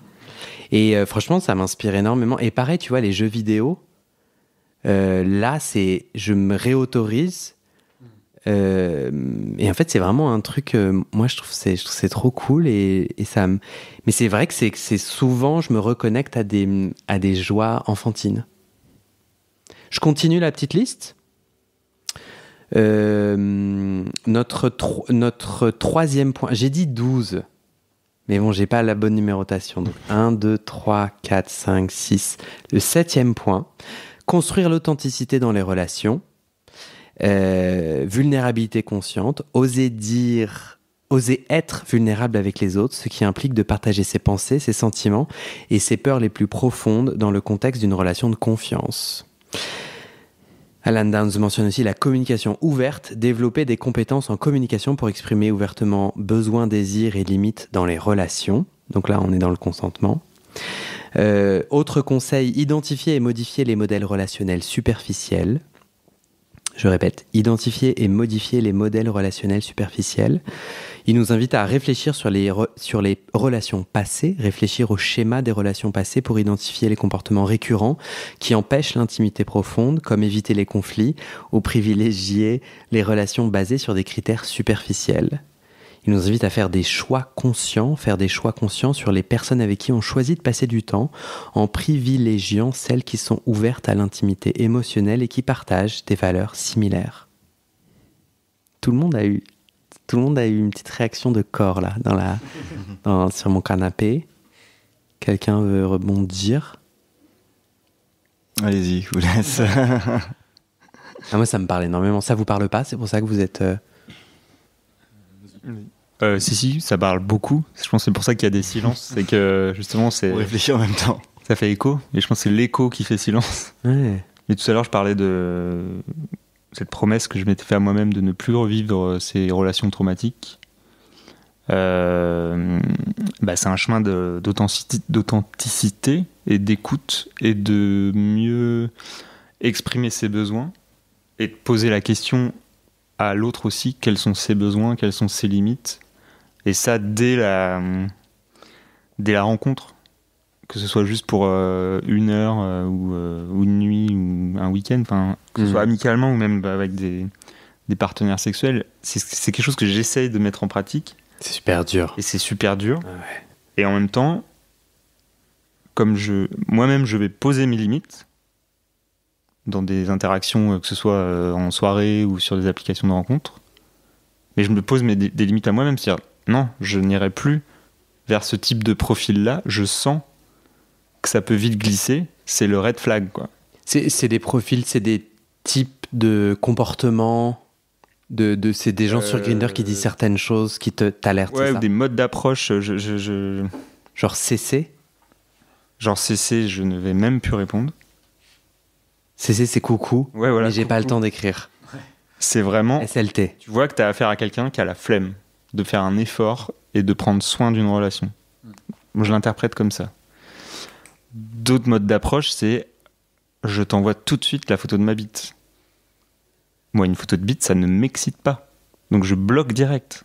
Et euh, franchement ça m'inspire énormément. Et pareil tu vois les jeux vidéo, euh, là c'est je me réautorise euh, et en fait, c'est vraiment un truc. Euh, moi, je trouve c'est c'est trop cool et, et ça. Mais c'est vrai que c'est c'est souvent je me reconnecte à des à des joies enfantines. Je continue la petite liste. Euh, notre notre troisième point. J'ai dit 12. Mais bon, j'ai pas la bonne numérotation. Donc 1, 2, 3, 4, 5, 6. Le septième point. Construire l'authenticité dans les relations. Euh, vulnérabilité consciente, oser dire, oser être vulnérable avec les autres, ce qui implique de partager ses pensées, ses sentiments et ses peurs les plus profondes dans le contexte d'une relation de confiance. Alan Downs mentionne aussi la communication ouverte, développer des compétences en communication pour exprimer ouvertement besoins, désirs et limites dans les relations. Donc là, on est dans le consentement. Euh, autre conseil, identifier et modifier les modèles relationnels superficiels. Je répète, identifier et modifier les modèles relationnels superficiels. Il nous invite à réfléchir sur les, sur les relations passées, réfléchir au schéma des relations passées pour identifier les comportements récurrents qui empêchent l'intimité profonde, comme éviter les conflits ou privilégier les relations basées sur des critères superficiels. Il nous invite à faire des choix conscients, faire des choix conscients sur les personnes avec qui on choisit de passer du temps, en privilégiant celles qui sont ouvertes à l'intimité émotionnelle et qui partagent des valeurs similaires. Tout le monde a eu, tout le monde a eu une petite réaction de corps là, dans la, dans, sur mon canapé. Quelqu'un veut rebondir Allez-y, je vous laisse. Ah, moi, ça me parle énormément. Ça vous parle pas C'est pour ça que vous êtes euh, euh, si, si, ça parle beaucoup. Je pense que c'est pour ça qu'il y a des silences. C'est que justement, c'est. Réfléchir en même temps. Ça fait écho. Et je pense que c'est l'écho qui fait silence. Mais tout à l'heure, je parlais de cette promesse que je m'étais fait à moi-même de ne plus revivre euh, ces relations traumatiques. Euh, bah, c'est un chemin d'authenticité et d'écoute et de mieux exprimer ses besoins et de poser la question à l'autre aussi quels sont ses besoins, quelles sont ses limites. Et ça, dès la, dès la rencontre, que ce soit juste pour euh, une heure euh, euh, ou, une nuit ou un week-end, que ce mhm. soit amicalement ou même bah, avec des, partenaires sexuels, c'est quelque chose que j'essaye de mettre en pratique. C'est super dur. Et c'est super dur. Ah Et en même temps, comme je, moi-même, je vais poser mes limites, dans des interactions, euh, que ce soit euh, en soirée ou sur des applications de rencontres. Mais je me pose des limites à moi-même, c'est-à-dire non, je n'irai plus vers ce type de profil-là. Je sens que ça peut vite glisser. C'est le red flag, quoi. C'est des profils, c'est des types de comportements. De, c'est des gens sur euh, Grindr qui disent certaines choses qui te t'alertent. Ouais, ou des modes d'approche. Je, Genre cesser, Genre cesser, je ne vais même plus répondre c'est coucou, mais j'ai pas le temps d'écrire. C'est vraiment. Tu vois que t'as affaire à quelqu'un qui a la flemme de faire un effort et de prendre soin d'une relation. Moi, je l'interprète comme ça. D'autres modes d'approche, c'est je t'envoie tout de suite la photo de ma bite. Moi, une photo de bite, ça ne m'excite pas. Donc, je bloque direct.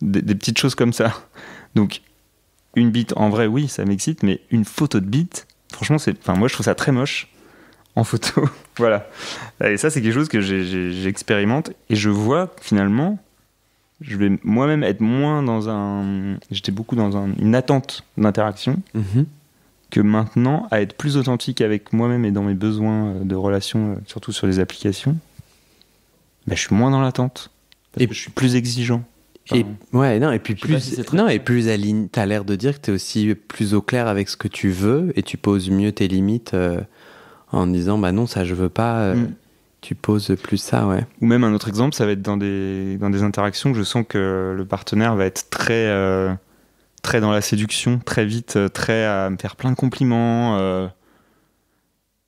Des, petites choses comme ça. Donc, une bite, en vrai, oui, ça m'excite, mais une photo de bite, franchement, c'est. Enfin, moi, je trouve ça très moche en photo. voilà. Et ça, c'est quelque chose que j'expérimente et je vois finalement, je vais moi-même être moins dans un. J'étais beaucoup dans une attente d'interaction mhm. que maintenant à être plus authentique avec moi-même et dans mes besoins euh, de relations, euh, surtout sur les applications. Bah, je suis moins dans l'attente. Et je suis plus exigeant. Et, ouais, non, et puis plus, non, et plus aligne, t'as l'air de dire que t'es aussi plus au clair avec ce que tu veux et tu poses mieux tes limites. Euh, en disant bah non ça je veux pas euh, mm. tu poses plus ça ouais ou même un autre exemple ça va être dans des dans des interactions je sens que le partenaire va être très euh, très dans la séduction très vite euh, très à me faire plein de compliments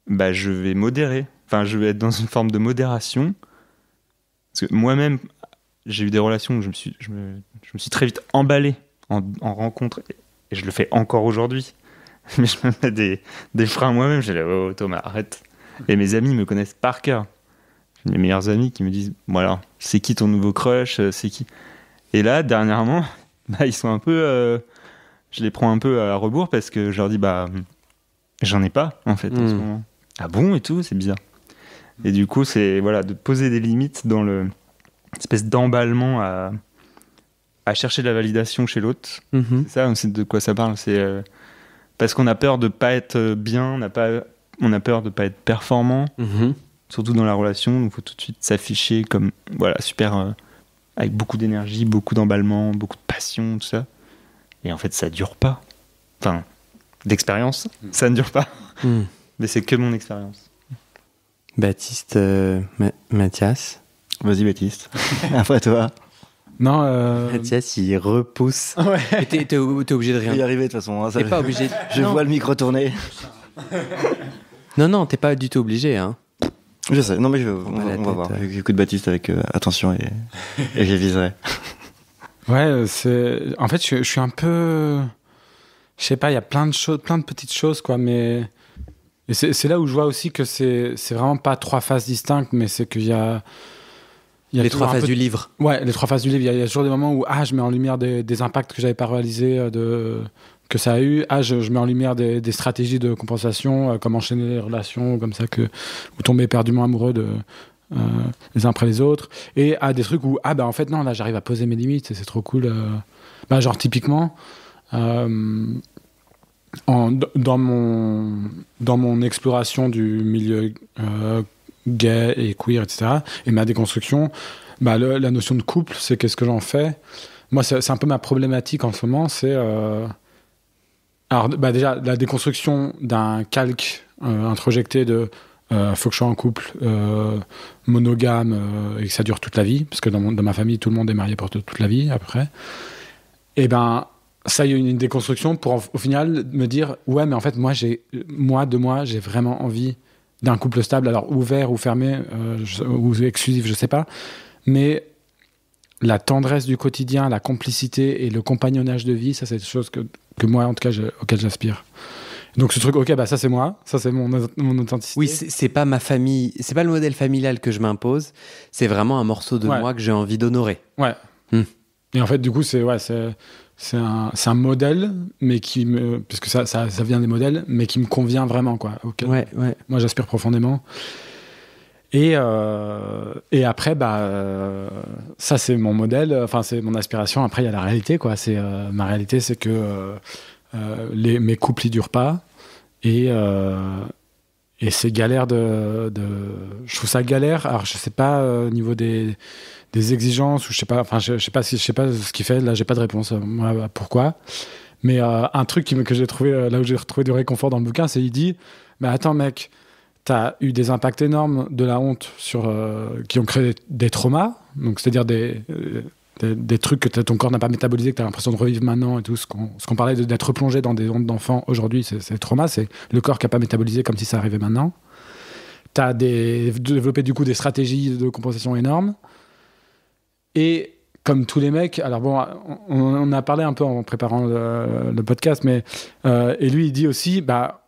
bah je vais modérer enfin je vais être dans une forme de modération parce que moi-même j'ai eu des relations où je me suis je me, suis très vite emballé en, en rencontre et je le fais encore aujourd'hui Mais je me mets des, des freins moi-même. J'ai dit, oh Thomas, arrête. Et mes amis me connaissent par cœur. Mes meilleurs amis qui me disent, voilà, c'est qui ton nouveau crush euh, C'est qui Et là, dernièrement, bah, ils sont un peu. Euh, je les prends un peu à rebours parce que je leur dis, bah, j'en ai pas, en fait, en ce hmm. moment. Ah bon et tout, c'est bizarre. Et du coup, c'est voilà, de poser des limites dans le espèce d'emballement à, à chercher de la validation chez l'autre. Mm-hmm. ça C'est ça, de quoi ça parle. C'est euh, parce qu'on a peur de pas être euh, bien, on a, pas, on a peur de pas être performant, mhm. surtout dans la relation. Donc, il faut tout de suite s'afficher comme, voilà, super, euh, avec beaucoup d'énergie, beaucoup d'emballement, beaucoup de passion, tout ça. Et en fait, ça dure pas. Enfin, d'expérience, mm. ça ne dure pas. Mm. Mais c'est que mon expérience. Baptiste, euh, Mathias. Vas-y, Baptiste. Après toi. Non. Euh... il repousse. Ah ouais. T'es, obligé de rien. Il y arriver de toute façon. Hein, pas obligé. Je vois le micro tourner. non, non, t'es pas du tout obligé. Hein. Je sais. Non, mais je, on, on, va, on va voir. Baptiste avec euh, attention et, et visé. Ouais, euh, c'est. En fait, je, suis un peu. Je sais pas, il y a plein de choses, plein de petites choses, quoi, mais. Et c'est, là où je vois aussi que c'est, c'est vraiment pas trois phases distinctes, mais c'est qu'il y a il y a les trois phases du livre. Ouais, les trois phases du livre. Il y, a, toujours des moments où ah, je mets en lumière des, impacts que j'avais pas réalisés euh, de que ça a eu. Ah, je, mets en lumière des, stratégies de compensation, euh, comment comme enchaîner les relations, comme ça que ou tomber éperdument amoureux de euh, les uns après les autres. Et à ah, des trucs où ah ben en fait non, là j'arrive à poser mes limites et c'est trop cool. Bah, genre typiquement. En, dans, mon, dans mon exploration du milieu gay et queer, etc. Et ma déconstruction, bah, la notion de couple, c'est qu'est-ce que j'en fais. Moi, c'est un peu ma problématique en ce moment, c'est. Euh, alors, bah, déjà, la déconstruction d'un calque euh, introjecté de. Euh, faut que je sois en couple euh, monogame et que ça dure toute la vie, parce que dans, dans ma famille, tout le monde est marié pour toute la vie après. Et eh ben, ça y a une déconstruction pour au final me dire ouais, mais en fait, moi, j'ai, moi de moi, j'ai vraiment envie d'un couple stable, alors ouvert ou fermé, euh, ou exclusif, je ne sais pas. Mais la tendresse du quotidien, la complicité et le compagnonnage de vie, ça c'est des choses que, moi en tout cas auquel auxquelles j'aspire. Donc ce truc, ok, bah ça c'est moi, ça c'est mon, mon, authenticité. Oui, c'est pas ma famille, c'est pas le modèle familial que je m'impose, c'est vraiment un morceau de moi que j'ai envie d'honorer. Ouais. Hmm. Et en fait, du coup, c'est ouais, c'est c'est un, un, modèle, mais qui me, parce que ça, ça, vient des modèles, mais qui me convient vraiment, quoi. ok Ouais, ouais. Moi, j'aspire profondément. Et, euh, et après, bah, euh, ça, c'est mon modèle, enfin, c'est mon aspiration. Après, il y a la réalité, quoi. C'est, euh, ma réalité, c'est que les, mes couples, ils durent pas. Et, et c'est galère de, Je trouve ça galère. Alors, je sais pas, au niveau des des exigences ou je sais pas enfin je, sais pas si je sais pas ce qu'il fait là j'ai pas de réponse euh, à pourquoi mais euh, un truc que j'ai trouvé euh, là où j'ai retrouvé du réconfort dans le bouquin c'est il dit mais attends mec t'as eu des impacts énormes de la honte sur qui ont créé des traumas donc c'est-à-dire des, des, trucs que ton corps n'a pas métabolisé, que tu as l'impression de revivre maintenant et tout. Ce qu'on parlait d'être plongé dans des hontes d'enfants aujourd'hui, c'est le trauma, c'est le corps qui n'a pas métabolisé comme si ça arrivait maintenant. Tu as développé du coup des stratégies de compensation énormes. Et comme tous les mecs, alors bon, on, a parlé un peu en préparant le, podcast, mais euh, et lui il dit aussi, bah,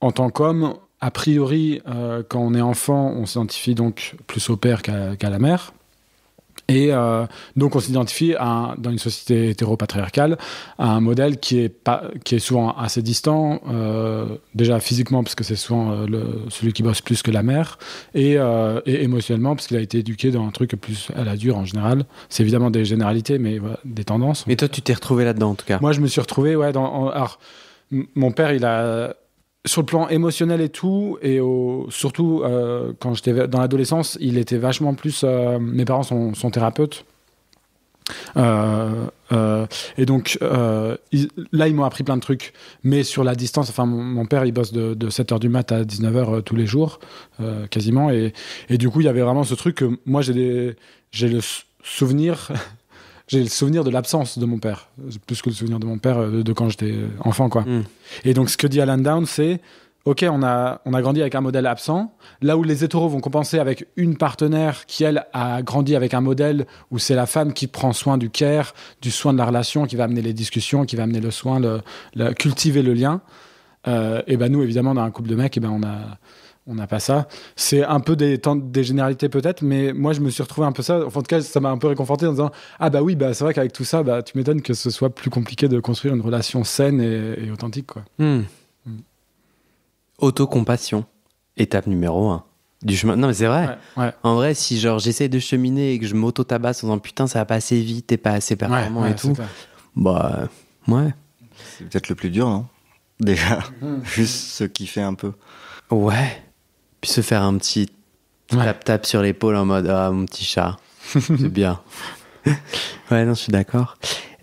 en tant qu'homme, a priori, euh, quand on est enfant, on s'identifie donc plus au père qu'à la mère. Et euh, donc, on s'identifie dans une société hétéro-patriarcale, à un modèle qui est, pas, qui est souvent assez distant, euh, déjà physiquement, parce que c'est souvent euh, le, celui qui bosse plus que la mère, et, et émotionnellement, parce qu'il a été éduqué dans un truc plus à la dure en général. C'est évidemment des généralités, mais des tendances. Et toi, tu t'es retrouvé là-dedans, en tout cas Moi, je me suis retrouvé, ouais. Dans, alors, mon père, il a sur le plan émotionnel et tout, et surtout euh, quand j'étais dans l'adolescence, il était vachement plus. Euh, mes parents sont, thérapeutes. Euh, et donc là, ils m'ont appris plein de trucs, mais sur la distance. Enfin, mon, père, il bosse de, 7h du mat à 19h tous les jours, quasiment. Et, et, du coup, il y avait vraiment ce truc que moi, j'ai le souvenir j'ai le souvenir de l'absence de mon père, plus que le souvenir de mon père euh, de, quand j'étais euh, enfant, quoi. Hmm. Et donc, ce que dit Alan Down, c'est Ok, on a, on a grandi avec un modèle absent. Là où les étaureaux vont compenser avec une partenaire qui, elle, a grandi avec un modèle où c'est la femme qui prend soin du care, du soin de la relation, qui va amener les discussions, qui va amener le soin, cultiver le lien. Euh, et ben nous, évidemment, dans un couple de mecs, et ben on a on n'a pas ça. C'est un peu des, des généralités peut-être, mais moi je me suis retrouvé un peu ça. en tout cas, ça m'a un peu réconforté en disant Ah bah oui, bah, c'est vrai qu'avec tout ça, bah, tu m'étonnes que ce soit plus compliqué de construire une relation saine et, authentique. Quoi. Mmh. étape numéro un. Du chemin. Non, mais c'est vrai. En vrai, si genre j'essaie de cheminer et que je m'auto-tabasse en disant putain, ça va pas assez vite, t'es pas assez performant et tout, bah ouais. C'est peut-être le plus dur, non Déjà, hmm. juste ce qui fait un peu. Ouais. Puis se faire un petit tap-tap sur l'épaule en mode Ah, mon petit chat. C'est bien. ouais, non, je suis d'accord.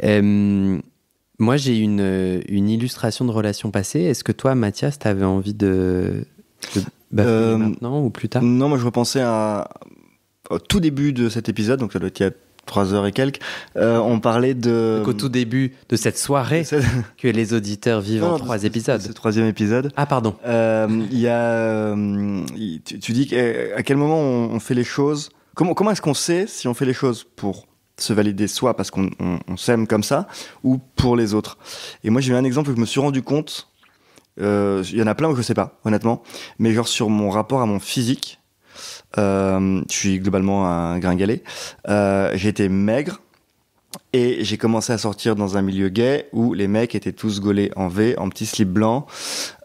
moi, j'ai une, une illustration de relation passée. Est-ce que toi, Mathias, t'avais envie de. de maintenant ou plus tard Non, moi, je repensais à, au tout début de cet épisode, donc ça doit être y a 3 heures et quelques, euh, on parlait de. Donc au tout début de cette soirée que les auditeurs vivent en trois épisodes. Ce troisième épisode. Ah, pardon. Euh, il y a. Euh, tu, dis à quel moment on, fait les choses. Comment, comment est-ce qu'on sait si on fait les choses pour se valider soi parce qu'on s'aime comme ça ou pour les autres Et moi, j'ai eu un exemple où je me suis rendu compte. Il y en a plein où je sais pas, honnêtement. Mais genre sur mon rapport à mon physique, euh, je suis globalement un gringalet. Euh, J'étais maigre. Et j'ai commencé à sortir dans un milieu gay où les mecs étaient tous gaulés en V, en petit slip blanc.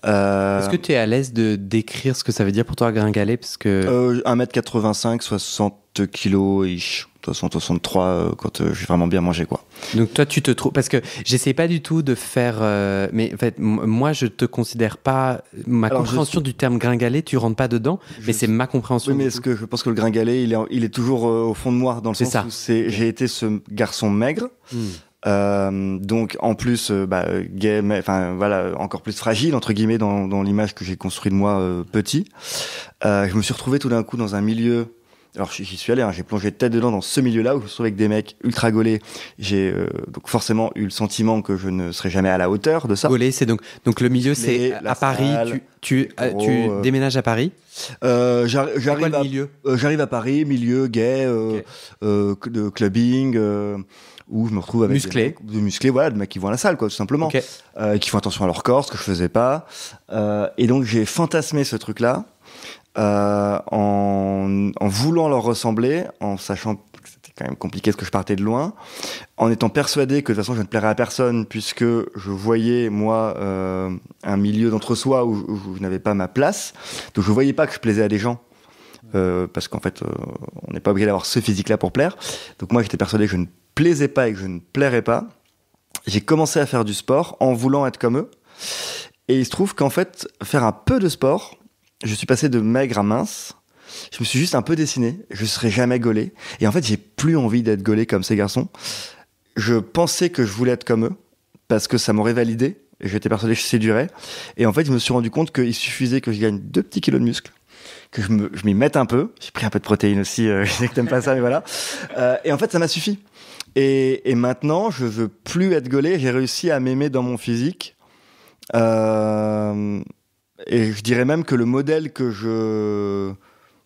Euh, Est-ce que tu es à l'aise de décrire ce que ça veut dire pour toi, gringalet parce que... 1m85, 60 kilos ish. 63 euh, quand euh, je j'ai vraiment bien mangé quoi. Donc toi tu te trouves parce que j'essaie pas du tout de faire euh, mais en fait moi je te considère pas ma compréhension du terme gringalet tu rentres pas dedans mais c'est ma compréhension. Oui mais est-ce que je pense que le gringalet il est toujours au fond de moi dans le sens ça. où j'ai été ce garçon maigre. Hmm. donc en plus bah, gay, enfin voilà, encore plus fragile entre guillemets dans, l'image que j'ai construit de moi petit. je me suis retrouvé tout d'un coup dans un milieu alors j'y suis allé, hein. j'ai plongé tête dedans dans ce milieu-là où je me trouvais avec des mecs ultra gaulés. J'ai euh, donc forcément eu le sentiment que je ne serais jamais à la hauteur de ça. Gaulé, c'est donc donc le milieu, c'est à Paris. tu, tu, euh, euh, déménages à Paris. Euh, j'arrive à milieu j'arrive à Paris, milieu gay, de clubbing. où je me retrouve avec des mecs, musclés, voilà, des mecs qui vont à la salle, quoi, tout simplement, okay. qui font attention à leur corps, ce que je faisais pas, et donc j'ai fantasmé ce truc-là, euh, en, voulant leur ressembler, en sachant que c'était quand même compliqué parce que je partais de loin, en étant persuadé que de toute façon je ne plairais à personne puisque je voyais moi euh, un milieu d'entre-soi où, je, n'avais pas ma place, donc je voyais pas que je plaisais à des gens. Euh, parce qu'en fait, euh, on n'est pas obligé d'avoir ce physique-là pour plaire. Donc moi, j'étais persuadé que je ne plaisais pas et que je ne plairais pas. J'ai commencé à faire du sport en voulant être comme eux. Et il se trouve qu'en fait, faire un peu de sport, je suis passé de maigre à mince. Je me suis juste un peu dessiné. Je serai jamais gaulé. Et en fait, j'ai plus envie d'être gaulé comme ces garçons. Je pensais que je voulais être comme eux parce que ça m'aurait validé. J'étais persuadé que je séduirais. Et en fait, je me suis rendu compte qu'il suffisait que je gagne deux petits kilos de muscles que je m'y mette un peu. J'ai pris un peu de protéines aussi, euh, je sais que t'aimes pas ça, mais voilà. Euh, et en fait, ça m'a suffi. Et, et, maintenant, je veux plus être gaulé. J'ai réussi à m'aimer dans mon physique. Euh, et je dirais même que le modèle que je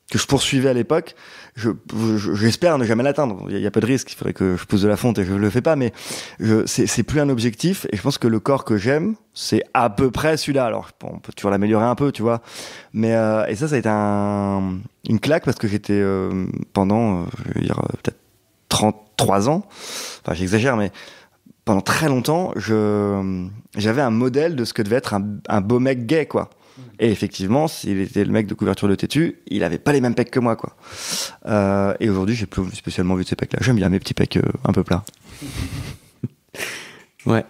que je poursuivais à l'époque, j'espère je, ne jamais l'atteindre. Il n'y a, pas de risque, il faudrait que je pousse de la fonte et je ne le fais pas, mais c'est plus un objectif et je pense que le corps que j'aime, c'est à peu près celui-là. Alors, on peut toujours l'améliorer un peu, tu vois. Mais, euh, et ça, ça a été une claque parce que j'étais euh, pendant, dire, euh, peut-être 33 ans, enfin j'exagère, mais pendant très longtemps, j'avais un modèle de ce que devait être un beau mec gay, quoi. Et effectivement, s'il était le mec de couverture de têtu, il avait pas les mêmes pecs que moi, quoi. Euh, et aujourd'hui, j'ai plus spécialement vu de ces pecs-là. J'aime bien mes petits pecs euh, un peu plats. ouais.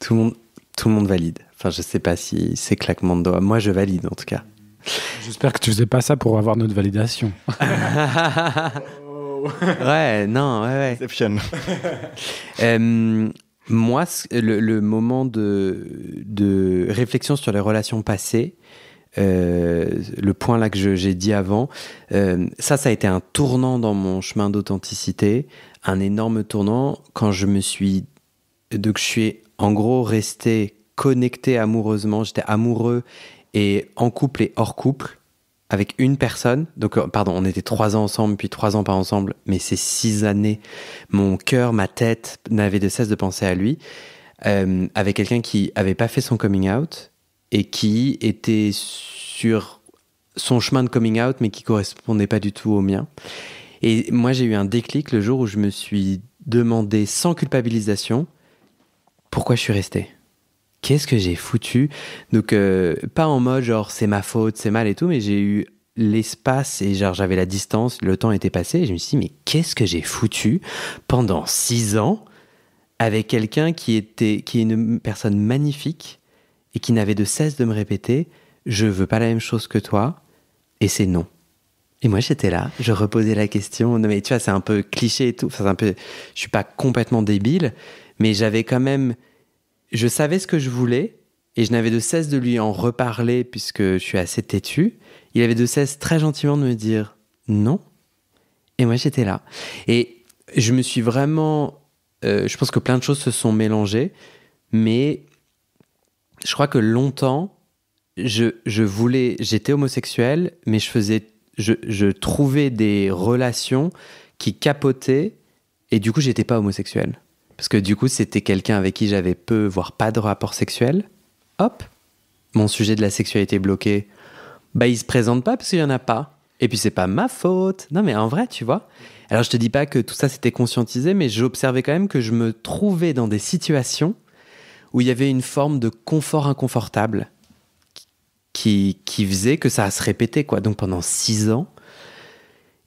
Tout le monde, tout le monde valide. Enfin, je sais pas si c'est claquement de doigts. Moi, je valide en tout cas. J'espère que tu faisais pas ça pour avoir notre validation. ouais, non, ouais, ouais. Exception. Euh, moi, le, moment de, réflexion sur les relations passées, euh, le point là que j'ai dit avant, euh, ça, ça a été un tournant dans mon chemin d'authenticité, un énorme tournant quand je me suis. Donc, je suis en gros resté connecté amoureusement, j'étais amoureux et en couple et hors couple avec une personne. Donc, euh, pardon, on était trois ans ensemble, puis trois ans pas ensemble, mais ces six années, mon cœur, ma tête n'avait de cesse de penser à lui. Euh, avec quelqu'un qui n'avait pas fait son coming out et qui était sur son chemin de coming out, mais qui correspondait pas du tout au mien. Et moi, j'ai eu un déclic le jour où je me suis demandé sans culpabilisation pourquoi je suis resté qu'est-ce que j'ai foutu Donc, euh, pas en mode genre c'est ma faute, c'est mal et tout, mais j'ai eu l'espace et genre j'avais la distance, le temps était passé et je me suis dit, mais qu'est-ce que j'ai foutu pendant six ans avec quelqu'un qui était qui est une personne magnifique et qui n'avait de cesse de me répéter je veux pas la même chose que toi et c'est non. Et moi j'étais là, je reposais la question. Non mais tu vois c'est un peu cliché et tout. Enfin, un peu, je suis pas complètement débile, mais j'avais quand même je savais ce que je voulais et je n'avais de cesse de lui en reparler puisque je suis assez têtu. Il avait de cesse très gentiment de me dire non. Et moi, j'étais là. Et je me suis vraiment. Euh, je pense que plein de choses se sont mélangées, mais je crois que longtemps, je, voulais. J'étais homosexuel, mais je faisais. Je, je trouvais des relations qui capotaient, et du coup, j'étais pas homosexuel. Parce que du coup, c'était quelqu'un avec qui j'avais peu, voire pas de rapport sexuel. Hop, mon sujet de la sexualité bloqué. Bah, il se présente pas parce qu'il y en a pas. Et puis, c'est pas ma faute. Non, mais en vrai, tu vois. Alors, je te dis pas que tout ça c'était conscientisé, mais j'observais quand même que je me trouvais dans des situations où il y avait une forme de confort inconfortable qui, faisait que ça se répétait, quoi. Donc, pendant six ans.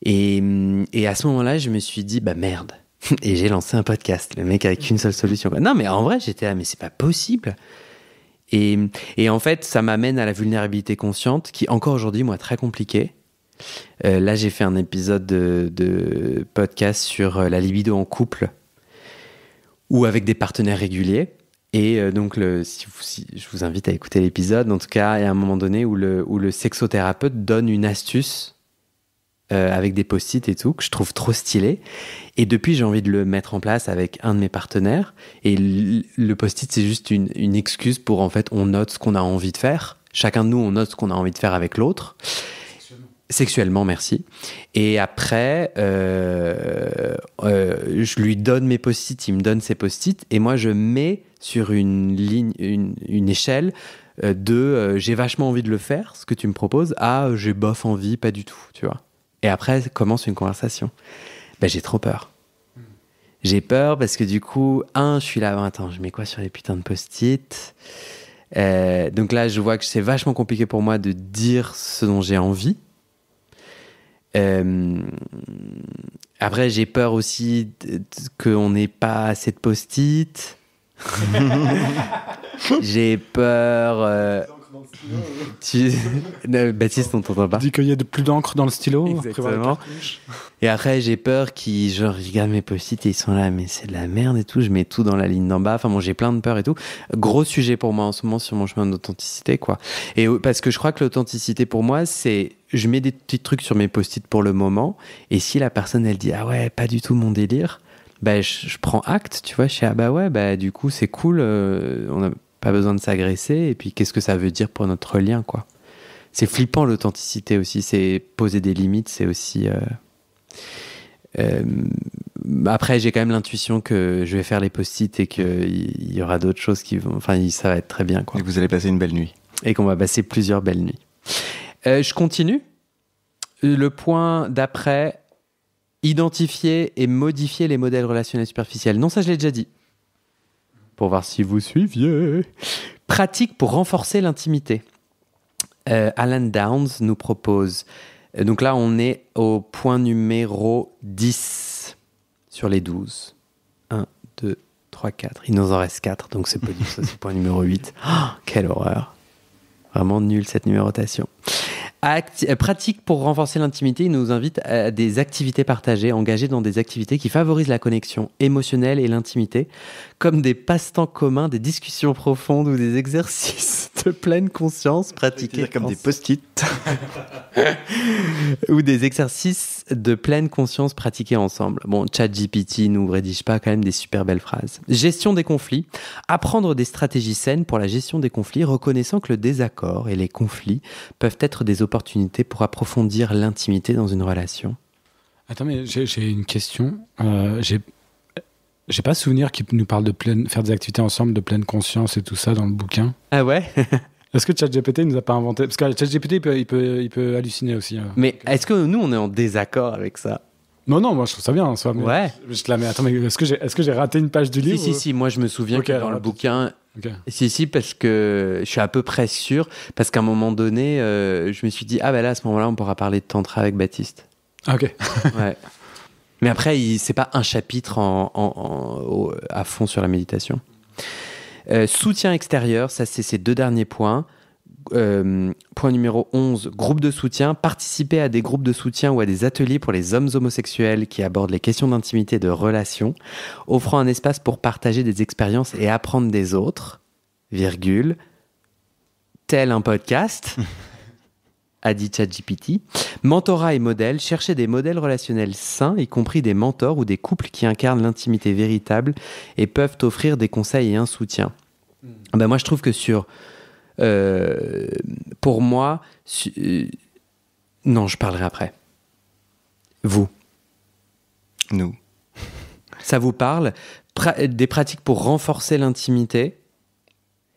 Et, et à ce moment-là, je me suis dit, bah merde Et j'ai lancé un podcast, le mec avec une seule solution. Non, mais en vrai, j'étais là, mais c'est pas possible. Et, et, en fait, ça m'amène à la vulnérabilité consciente, qui encore aujourd'hui, moi, très compliquée. Euh, là, j'ai fait un épisode de, de, podcast sur euh, la libido en couple ou avec des partenaires réguliers. Et euh, donc, si, je vous invite à écouter l'épisode, en tout cas, il y a un moment donné où le, où le sexothérapeute donne une astuce euh, avec des post-it et tout, que je trouve trop stylé. Et depuis, j'ai envie de le mettre en place avec un de mes partenaires. Et le post-it, c'est juste une, excuse pour, en fait, on note ce qu'on a envie de faire. Chacun de nous, on note ce qu'on a envie de faire avec l'autre. Sexuellement. merci. Et après, euh, euh, je lui donne mes post-it, il me donne ses post-it, et moi, je mets sur une ligne, une, une échelle de j'ai vachement envie de le faire, ce que tu me proposes, à j'ai bof envie, pas du tout, tu vois. Et après commence une conversation. Ben, j'ai trop peur. J'ai peur parce que du coup, un, je suis là, attends, je mets quoi sur les putains de post-it euh, Donc là, je vois que c'est vachement compliqué pour moi de dire ce dont j'ai envie. Euh, après, j'ai peur aussi qu'on n'ait pas assez de post-it. j'ai peur. Euh, Euh. tu... Baptiste, on t'entend pas. Dis qu'il y a de plus d'encre dans le stylo. et après, j'ai peur qu'ils, genre, mes post-it et ils sont là, mais c'est de la merde et tout. Je mets tout dans la ligne d'en bas. Enfin bon, j'ai plein de peur et tout. Gros sujet pour moi en ce moment sur mon chemin d'authenticité, quoi. Et euh, parce que je crois que l'authenticité pour moi, c'est je mets des petits trucs sur mes post-it pour le moment. Et si la personne, elle dit, ah ouais, pas du tout mon délire, ben je, prends acte, tu vois. Je suis, ah bah ouais, bah du coup, c'est cool. Euh, on a pas besoin de s'agresser, et puis qu'est-ce que ça veut dire pour notre lien, quoi. C'est flippant l'authenticité aussi, c'est poser des limites, c'est aussi. Euh, euh, après, j'ai quand même l'intuition que je vais faire les post-it et qu'il y aura d'autres choses qui vont. Enfin, ça va être très bien, quoi. Et que vous allez passer une belle nuit. Et qu'on va passer plusieurs belles nuits. Euh, je continue. Le point d'après, identifier et modifier les modèles relationnels superficiels. Non, ça je l'ai déjà dit pour voir si vous suiviez. Pratique pour renforcer l'intimité. Euh, Alan Downs nous propose. Euh, donc là, on est au point numéro 10 sur les 12. 1, 2, 3, 4. Il nous en reste 4, donc c'est pas du point numéro 8. quelle horreur. Vraiment nulle cette numérotation. Euh, pratique pour renforcer l'intimité, il nous invite à des activités partagées, engagées dans des activités qui favorisent la connexion émotionnelle et l'intimité, comme des passe-temps communs, des discussions profondes ou des exercices de pleine conscience pratiqués comme des post-it ou des exercices de pleine conscience pratiqués ensemble. Bon, ChatGPT nous rédige pas quand même des super belles phrases. Gestion des conflits, apprendre des stratégies saines pour la gestion des conflits, reconnaissant que le désaccord et les conflits peuvent être des opportunités pour approfondir l'intimité dans une relation. Attends, mais j'ai une question. Euh, j'ai j'ai pas souvenir qu'il nous parle de faire des activités ensemble, de pleine conscience et tout ça dans le bouquin. Ah ouais Est-ce que ChatGPT nous a pas inventé Parce que ChatGPT, il peut, il peut, halluciner aussi. Hein. Mais est-ce que nous, on est en désaccord avec ça non, non, moi je trouve ça bien en soi. ouais. Je, te la mets. Attends, mais est-ce que j'ai, ce que j'ai raté une page du livre Si, si, si. Moi je me souviens que dans le bouquin. Si, si, parce que je suis à peu près sûr. Parce qu'à un moment donné, euh, je me suis dit, ah ben là, à ce moment-là, on pourra parler de Tantra avec Baptiste. Ah, ok. ouais. Mais après, c'est pas un chapitre à fond sur la méditation. Euh, soutien extérieur, ça c'est ces deux derniers points. Euh, point numéro 11, groupe de soutien. Participer à des groupes de soutien ou à des ateliers pour les hommes homosexuels qui abordent les questions d'intimité et de relations, offrant un espace pour partager des expériences et apprendre des autres, virgule, tel un podcast. a dit ChatGPT. Mentorat et modèle, chercher des modèles relationnels sains, y compris des mentors ou des couples qui incarnent l'intimité véritable et peuvent offrir des conseils et un soutien. Hmm. Ah ben moi, je trouve que sur. Euh, pour moi. Euh, non, je parlerai après. Vous. Nous. Ça vous parle Des pratiques pour renforcer l'intimité.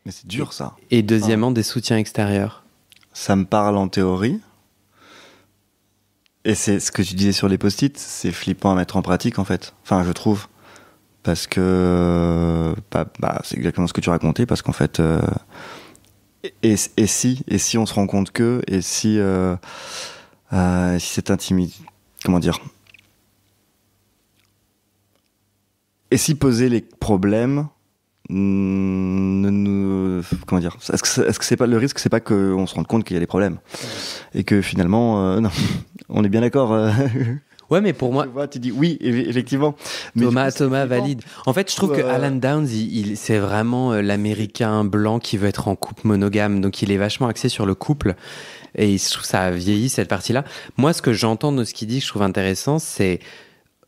Mais c'est dur ça. Et deuxièmement, ah. des soutiens extérieurs ça me parle en théorie. Et c'est ce que tu disais sur les post-it, c'est flippant à mettre en pratique en fait. Enfin, je trouve. Parce que bah, bah, c'est exactement ce que tu racontais, parce qu'en fait, euh, et, si, et si on se rend compte que, et si, euh, euh si c'est comment dire, et si poser les problèmes comment dire Est-ce que c'est pas le risque C'est pas qu'on se rende compte qu'il y a des problèmes et que finalement, euh, non, on est bien d'accord. Euh. ouais, mais pour moi, tu, vois, tu dis oui, effectivement. Thomas, Thomas valide. En fait, je trouve que Alan Downs, il, c'est vraiment euh, l'Américain blanc qui veut être en couple monogame, donc il est vachement axé sur le couple et je trouve ça a vieilli cette partie-là. Moi, ce que j'entends de ce qu'il dit, je trouve intéressant, c'est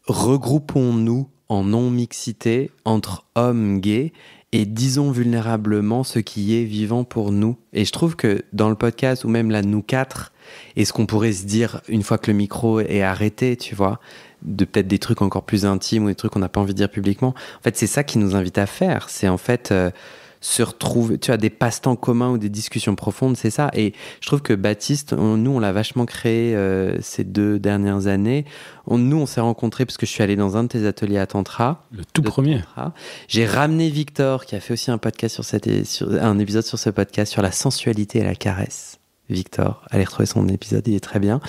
regroupons-nous en non-mixité entre hommes gays et disons vulnérablement ce qui est vivant pour nous. Et je trouve que dans le podcast ou même là, nous quatre, et ce qu'on pourrait se dire une fois que le micro est arrêté, tu vois, de peut-être des trucs encore plus intimes ou des trucs qu'on n'a pas envie de dire publiquement, en fait, c'est ça qui nous invite à faire. C'est en fait. Euh, se retrouver, tu as des passe-temps communs ou des discussions profondes, c'est ça. Et je trouve que Baptiste, nous, on l'a vachement créé euh, ces deux dernières années. nous, on s'est rencontrés parce que je suis allé dans un de tes ateliers à Tantra. Le tout premier. J'ai ramené Victor, qui a fait aussi un podcast sur cette, sur, un épisode sur ce podcast sur la sensualité et la caresse. Victor, allez retrouver son épisode, il est très bien.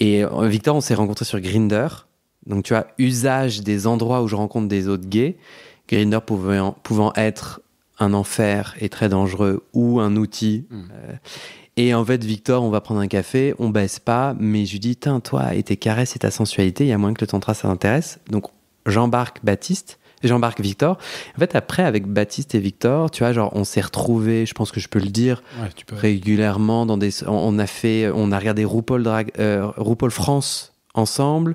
Et euh, Victor, on s'est rencontré sur Grinder. Donc, tu as usage des endroits où je rencontre des autres gays. Grinder pouvant, pouvant être un enfer est très dangereux ou un outil. Hmm. Euh, et en fait, Victor, on va prendre un café, on baisse pas, mais je lui dis, tiens, toi et tes caresses et ta sensualité, il y a moins que le tantra, ça t'intéresse. Donc, j'embarque Baptiste, j'embarque Victor. En fait, après, avec Baptiste et Victor, tu vois, genre, on s'est retrouvés, je pense que je peux le dire, régulièrement dans des, on, a fait, on a regardé RuPaul euh, France ensemble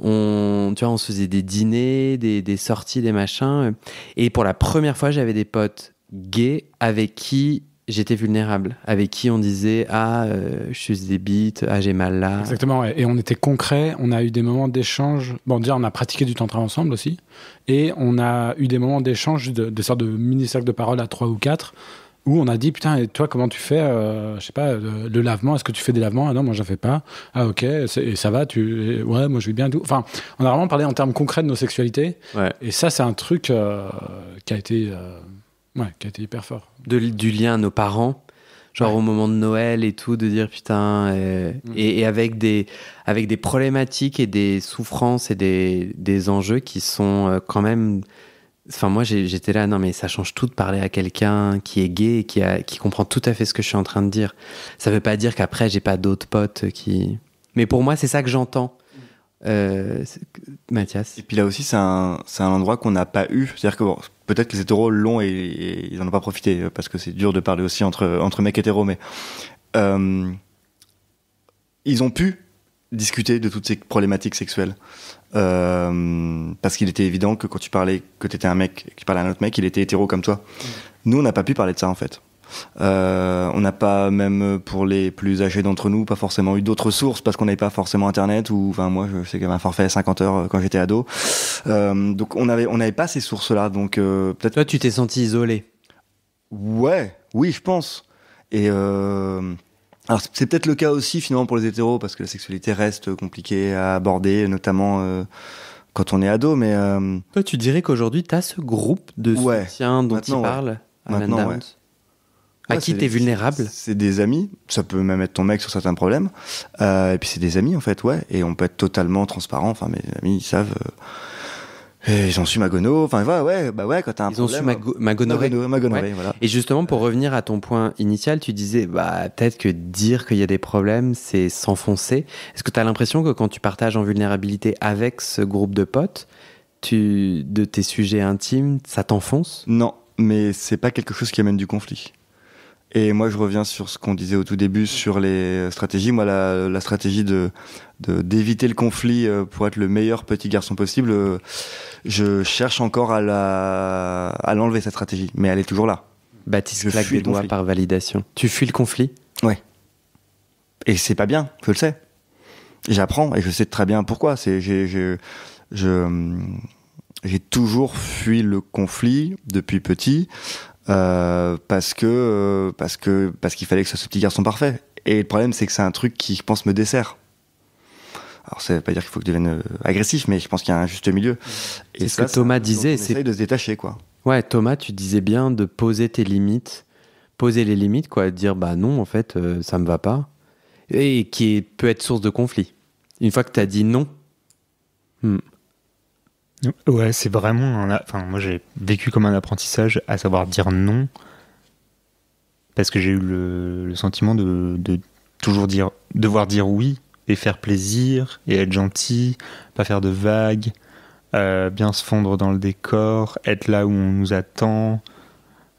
on, vois, on se faisait des dîners, des, sorties, des machins. Et pour la première fois, j'avais des potes gays avec qui j'étais vulnérable, avec qui on disait ah euh, je suis des ah j'ai mal là. Exactement, et on était concret, on a eu des moments d'échange. Bon, déjà on a pratiqué du tantra ensemble aussi, et on a eu des moments d'échange, de, des sortes de mini cercles de parole à trois ou quatre, où on a dit putain et toi comment tu fais euh, je sais pas le, lavement est-ce que tu fais des lavements ah non moi j'en fais pas ah ok et ça va tu ouais moi je vais bien tout enfin on a vraiment parlé en termes concrets de nos sexualités et ça c'est un truc euh, qui a été euh, qui a été hyper fort de, du lien à nos parents genre au moment de Noël et tout de dire putain mm. et, avec des avec des problématiques et des souffrances et des, des enjeux qui sont quand même Enfin, moi, j'étais là, non, mais ça change tout de parler à quelqu'un qui est gay et qui, a, qui comprend tout à fait ce que je suis en train de dire. Ça veut pas dire qu'après, j'ai pas d'autres potes qui. Mais pour moi, c'est ça que j'entends. Euh, Mathias. Et puis là aussi, c'est un, un, endroit qu'on n'a pas eu. C'est-à-dire que peut-être que les hétéros l'ont et, ils n'en ont pas profité, euh, parce que c'est dur de parler aussi entre, entre mecs hétéros, mais. Euh, ils ont pu discuter de toutes ces problématiques sexuelles. Euh, parce qu'il était évident que quand tu parlais que tu étais un mec que tu parlais à un autre mec, il était hétéro comme toi. Mm. Nous, on n'a pas pu parler de ça en fait. Euh, on n'a pas, même pour les plus âgés d'entre nous, pas forcément eu d'autres sources parce qu'on n'avait pas forcément Internet ou, enfin, moi, je sais qu'il y avait un forfait à 50 heures euh, quand j'étais ado. donc, on n'avait on pas ces sources-là. Donc, peut-être. Toi, tu t'es senti isolé. Ouais, oui, je pense. Et alors c'est peut-être le cas aussi finalement pour les hétéros parce que la sexualité reste compliquée à aborder, notamment euh, quand on est ado. Mais euh, toi, tu dirais qu'aujourd'hui, t'as ce groupe de soutien dont tu parles à À qui t'es vulnérable C'est des amis. Ça peut même être ton mec sur certains problèmes. Euh, et puis c'est des amis en fait, ouais. Et on peut être totalement transparent. Enfin, mes amis, ils savent ils ont su Magono. Enfin, ouais, ouais, bah ouais, quand t'as un problème. Ils ont su ma, Voilà. Et justement, pour revenir à ton point initial, tu disais, bah, peut-être que dire qu'il y a des problèmes, c'est s'enfoncer. Est-ce que t'as l'impression que quand tu partages en vulnérabilité avec ce groupe de potes, tu, de tes sujets intimes, ça t'enfonce Non, mais c'est pas quelque chose qui amène du conflit. Et moi, je reviens sur ce qu'on disait au tout début sur les stratégies. Moi, la, la stratégie de d'éviter le conflit euh, pour être le meilleur petit garçon possible, euh, je cherche encore à la à l'enlever cette stratégie, mais elle est toujours là. Baptiste je claque des doigts par validation. Tu fuis le conflit. Ouais. Et c'est pas bien, je le sais. J'apprends et je sais très bien pourquoi. C'est j'ai j'ai toujours fui le conflit depuis petit. Euh, parce que euh, parce que parce qu'il fallait que ce soit ce petit garçon parfait. Et le problème, c'est que c'est un truc qui, je pense, me dessert. Alors, ça veut pas dire qu'il faut que je devienne euh, agressif, mais je pense qu'il y a un juste milieu. Et ce que Thomas disait, c'est de se détacher, quoi. Ouais, Thomas, tu disais bien de poser tes limites, poser les limites, quoi, dire bah non, en fait, ça me va pas, et qui peut être source de conflit. Une fois que tu as dit non, hmm. Ouais, c'est vraiment. Un, enfin, moi, j'ai vécu comme un apprentissage à savoir dire non, parce que j'ai eu le, sentiment de, toujours dire, devoir dire oui et faire plaisir et être gentil, pas faire de vagues, euh, bien se fondre dans le décor, être là où on nous attend,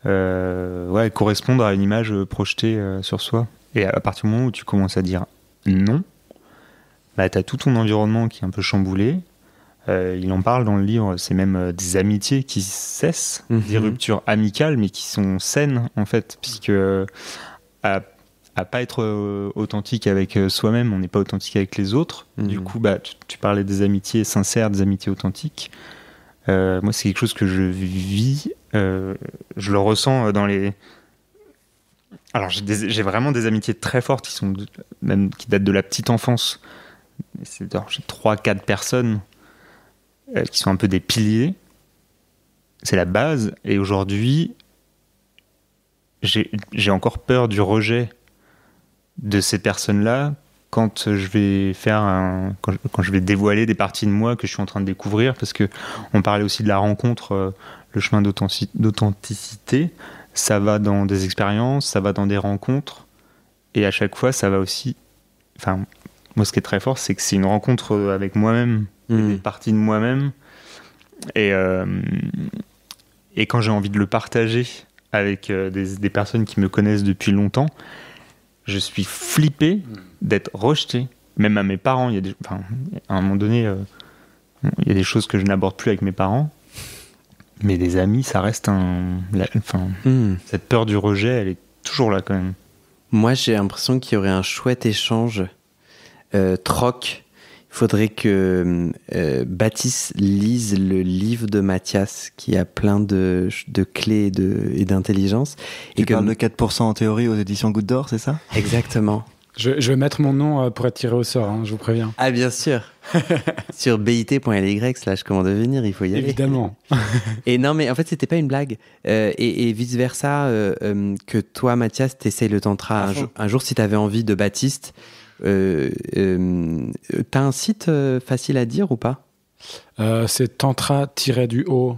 euh, ouais, correspondre à une image projetée euh, sur soi. Et à partir du moment où tu commences à dire non, bah, tu tout ton environnement qui est un peu chamboulé, euh, il en parle dans le livre, c'est même euh, des amitiés qui cessent, mhm. des ruptures amicales, mais qui sont saines en fait, puisque euh, à, pas être authentique avec soi-même, on n'est pas authentique avec les autres. Mhm. Du coup, bah, tu, parlais des amitiés sincères, des amitiés authentiques. moi, c'est quelque chose que je vis, je le ressens dans les. Alors, j'ai vraiment des amitiés très fortes qui sont même qui datent de la petite enfance. J'ai 3-4 personnes euh, qui sont un peu des piliers. C'est la base. Et aujourd'hui, j'ai encore peur du rejet de ces personnes-là quand je vais faire un, quand, je, vais dévoiler des parties de moi que je suis en train de découvrir parce que on parlait aussi de la rencontre euh, le chemin d'authenticité ça va dans des expériences ça va dans des rencontres et à chaque fois ça va aussi enfin moi ce qui est très fort c'est que c'est une rencontre avec moi-même une hmm. partie de moi-même. Et, euh, et quand j'ai envie de le partager avec euh, des, des, personnes qui me connaissent depuis longtemps, je suis flippé hmm. d'être rejeté. Même à mes parents, il y a enfin, à un moment donné, euh, il y a des choses que je n'aborde plus avec mes parents. Mais des amis, ça reste un. enfin, hmm. Cette peur du rejet, elle est toujours là quand même. Moi, j'ai l'impression qu'il y aurait un chouette échange, troc, faudrait que euh, Baptiste lise le livre de Mathias qui a plein de, de clés et d'intelligence. Tu et parles de 4% en théorie aux éditions Goutte d'Or, c'est ça Exactement. Je, vais mettre mon nom euh, pour être tiré au sort, hein, je vous préviens. Ah bien sûr. Sur bit.ly slash comment venir, il faut y aller. Évidemment. et non mais en fait c'était pas une blague. Euh, et, vice versa, que toi Mathias, t'essaye le tantra un, un, jour si t'avais envie de Baptiste. Euh, euh, t'as un site euh, facile à dire ou pas C'est tantra-du-haut,